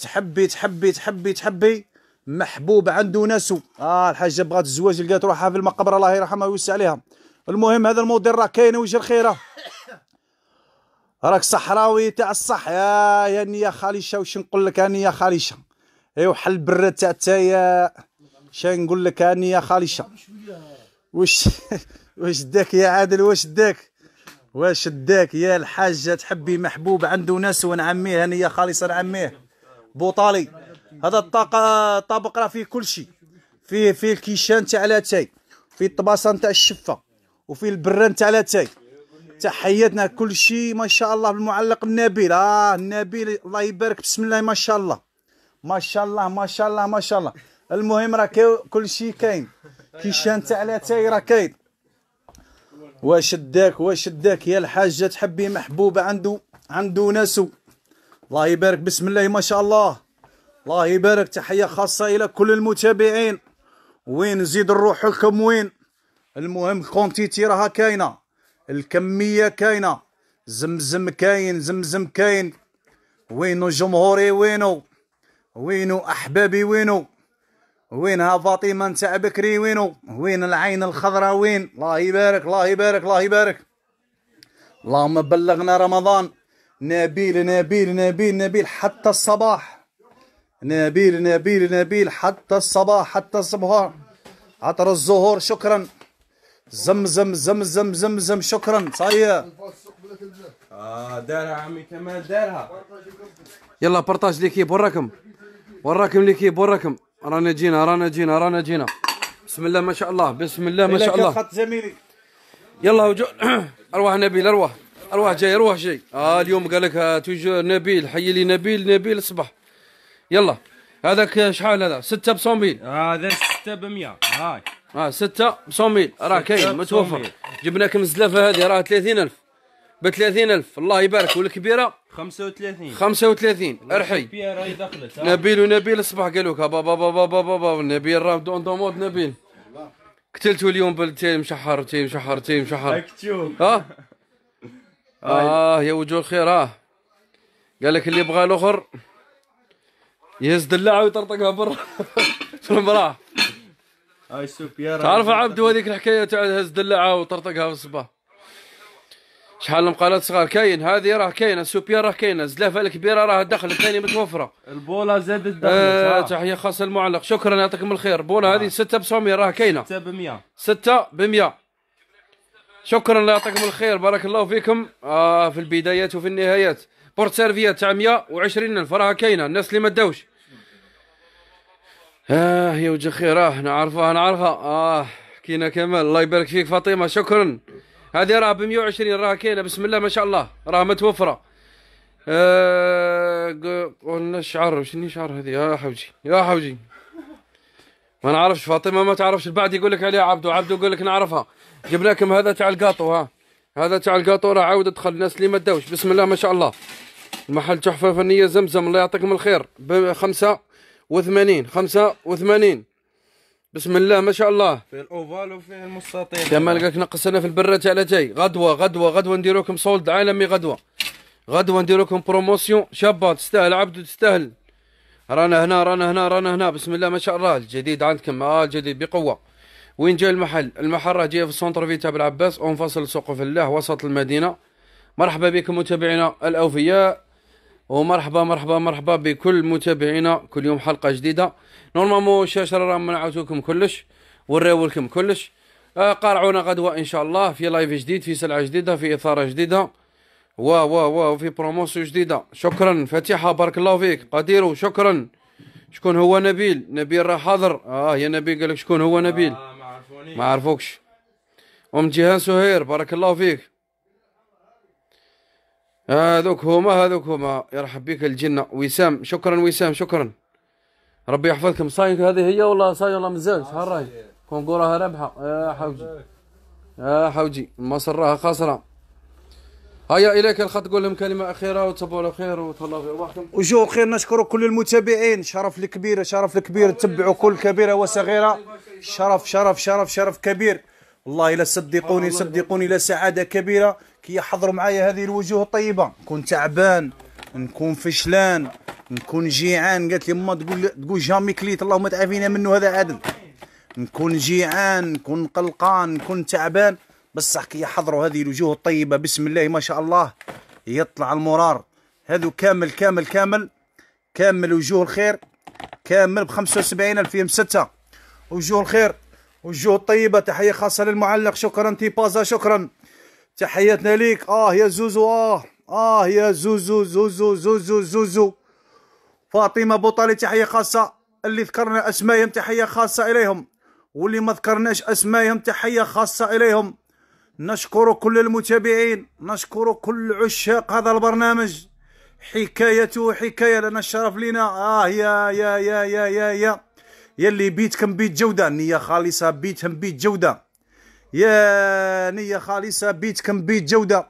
تحبي تحبي تحبي تحبي محبوب عنده ناسو اه الحاجه بغات الزواج لقات روحها في المقبره الله يرحمها ويوسع عليها المهم هذا المدير راه كاين وجه الخيره راك صحراوي تاع الصح يا يا نيا خاليشه واش نقول لك يا خاليشه ايوا حل برا تاع تايا اش نقول لك يا خاليشه واش (laughs) واش داك يا عادل واش داك واش داك يا الحاجه تحبي محبوب عنده ناس ونعميه هنيه خالصه نعميه بوطالي هذا الطاقه طابق راه فيه كل شيء فيه فيه الكيشان تاع لاتاي فيه الطباسه نتاع الشفه وفيه البران تاع لاتاي تحياتنا كل شيء ما شاء الله بالمعلق النبيل اه النبيل الله يبارك بسم الله ما شاء الله ما شاء الله ما شاء الله ما شاء الله المهم راه كل شيء كاين كيشان تاع لاتاي راه كاين واش داك واش داك يا الحاجه تحبي محبوبه عنده عنده ناسو الله يبارك بسم الله ما شاء الله الله يبارك تحية خاصة إلى كل المتابعين وين زيد نروحو لكم وين المهم الكونتيتي راها كاينة الكمية كاينة زمزم كاين زمزم كاين وينو جمهوري وينو وينو أحبابي وينو وينها فاطمة نتاع بكري وينو وين العين الخضراء وين الله يبارك الله يبارك الله يبارك اللهم بلغنا رمضان نبيل نبيل نبيل نبيل حتى الصباح نبيل نبيل نبيل حتى الصباح حتى الصباح عطر الزهور شكرا زمزم زمزم زمزم شكرا صايا اه دارها عمي كمال دارها يلا بارطاج ليكيب وراكم وراكم ليكيب وراكم رانا جينا رانا جينا رانا جينا بسم الله ما شاء الله بسم الله ما شاء الله خط زميلي يلا وجو (clears throat) ارواح نبيل ارواح ارواح جاي ارواح جاي اه اليوم قال لك آه، توجو نبيل حي لي نبيل نبيل صباح يلا هذاك شحال هذا ستة ب هذا آه ستة بمية هاي اه ستة ب راه كاين متوفر جبناك من الزلافه هذه راه 30000 ب 30000 الله يبارك والكبيره 35 35 ارحي نبيل ونبيل الصباح قالوا لك بابا بابا بابا بابا نبيل راه دون دوموند نبيل قتلتو اليوم بالتي مشحر تي شحر تي مشحر اكتوب ها (laughs) اه يا وجوه الخير اه قال لك اللي بغى الاخر يهز دلاعه ويطرطقها برا في المراه هاي السوق يا تعرف عبدو هذيك الحكايه تاع هز دلاعه وطرطقها في الصباح شحال المقالات صغار كاين هذه راه كاينه السوبيا راه كاينه الزلافه الكبيره راه دخل الثانيه متوفره البوله زادت دخل آه تحيه خاصه المعلق شكرا يعطيكم الخير بوله آه. هذه 6 ب 900 راه كاينه 6 ب 100 6 ب 100 شكرا الله يعطيكم الخير بارك الله فيكم آه في البدايات وفي النهايات بورت سيرفيا تاع 120 الف راها كاينه الناس اللي ما داوش اه يا وجه خير اه نعرفها نعرفها اه كينا كمال الله يبارك فيك فاطمه شكرا هذه راه ب 120 راه كاينه بسم الله ما شاء الله راه متوفره آه قلنا الشعر شنو شعر هذه يا حوجي يا حوجي ما نعرفش فاطمه ما تعرفش البعض يقول لك عليها عبدو عبدو يقول لك نعرفها جبناكم لكم هذا تاع القاطو ها هذا تاع القاطوره عاود دخل الناس اللي ما داوش بسم الله ما شاء الله المحل تحفه فنيه زمزم الله يعطيكم الخير ب 85 85 بسم الله ما شاء الله في الاوفال وفي المستطيل كما قالك نقص انا في البره تاع جاي غدوه غدوه غدوه ندير لكم سولد عالمي غدوه غدوه ندير لكم بروموسيون شابه تستاهل عبدو تستاهل رانا هنا رانا هنا رانا هنا بسم الله ما شاء الله الجديد عندكم اه الجديد بقوه وين جا المحل المحل راه جاي في سونتر فيتا بالعباس انفصل سوق في الله وسط المدينه مرحبا بكم متابعينا الاوفياء ومرحبا مرحبا مرحبا بكل متابعينا كل يوم حلقه جديده نورمالمون الشاشه راه منعتوكم كلش لكم كلش قارعونا غدوه ان شاء الله في لايف جديد في سلعه جديده في اثاره جديده و و و في بروموسيو جديده شكرا فتيحه بارك الله فيك قدير شكرا شكون هو نبيل نبيل راه حاضر اه يا نبيل قال لك شكون هو نبيل آه. ما عرفوكش ام جيهان سهير بارك الله فيك هذوك هما هذوك هما يرحب بك الجنه وسام شكرا وسام شكرا ربي يحفظكم صاين هذه هي والله صاي والله مزال شحال آه، راهي كون رابحه يا حوجي يا حوجي مصر راها خاسره هيا اليك الخط قول لهم كلمه اخيره وتصبوا على خير وتهلاو في رواحكم وجو خير نشكر كل المتابعين شرف الكبير شرف الكبير تبعوا كل كبيره وصغيره شرف شرف شرف شرف كبير والله لا صدقوني صدقوني لا سعاده كبيره كي يحضروا معايا هذه الوجوه الطيبه نكون تعبان نكون فشلان نكون جيعان قالت لي ما تقول تقول جامي كليت اللهم تعافينا منه هذا عدل نكون جيعان نكون قلقان نكون تعبان بصح كي يحضروا هذه الوجوه الطيبه بسم الله ما شاء الله يطلع المرار هذو كامل كامل كامل كامل وجوه الخير كامل ب 75 الف يم 6 وجوه الخير وجوه الطيبه تحيه خاصه للمعلق شكرا تي بازا شكرا تحياتنا ليك اه يا زوزو اه اه يا زوزو زوزو زوزو زوزو فاطمه بوطالي تحيه خاصه اللي ذكرنا اسمائهم تحيه خاصه اليهم واللي ما ذكرناش اسمائهم تحيه خاصه اليهم نشكر كل المتابعين نشكر كل عشاق هذا البرنامج حكايته حكايه لنا الشرف لنا اه يا يا يا يا يا, يا. يلي بيتكم بيت جودة نية خالصة بيتهم بيت جودة يا نية خالصة بيتكم بيت جودة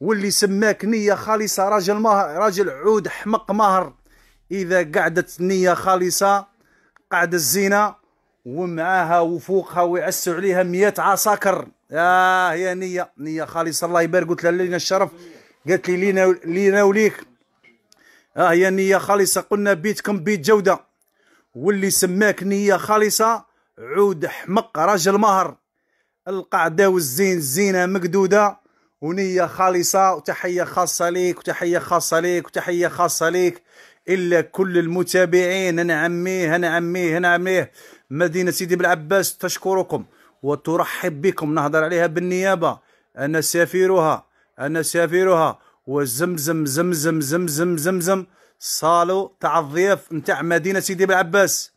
واللي سماك نية خالصة راجل ماهر راجل عود حمق ماهر إذا قعدت نية خالصة قعد الزينة ومعاها وفوقها ويعسوا عليها مئة عساكر آه يا نية نية خالصة الله يبارك قلت لها لينا الشرف قالت لي لينا لينا وليك اه يا نية خالصة قلنا بيتكم بيت جودة واللي سماك نية خالصة عود حمق راجل مهر القعدة والزين الزينة مقدودة ونية خالصة وتحية خاصة ليك وتحية خاصة ليك وتحية خاصة ليك إلا كل المتابعين أنا عميه أنا عميه أنا عميه مدينة سيدي بالعباس تشكركم وترحب بكم نهضر عليها بالنيابة أنا سافيرها أنا سافيرها وزمزم زمزم زمزم زمزم, زمزم صالو تاع الضياف نتاع مدينه سيدي بلعباس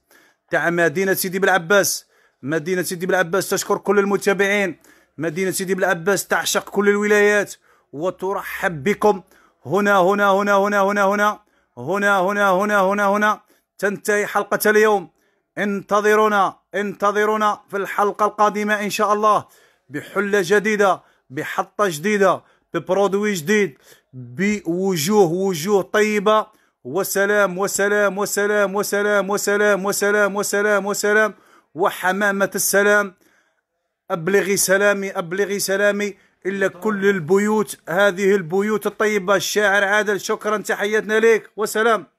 تاع مدينه سيدي بلعباس مدينه سيدي بلعباس تشكر كل المتابعين مدينه سيدي بلعباس تعشق كل الولايات وترحب بكم هنا هنا هنا هنا هنا هنا هنا هنا هنا هنا هنا تنتهي حلقه اليوم انتظرونا انتظرونا في الحلقه القادمه ان شاء الله بحله جديده بحطه جديده ببرودوي جديد بوجوه وجوه طيبه وسلام وسلام وسلام وسلام وسلام وسلام وسلام وسلام وحمامة السلام أبلغي سلامي أبلغي سلامي إلا كل البيوت هذه البيوت الطيبة الشاعر عادل شكرا تحياتنا لك وسلام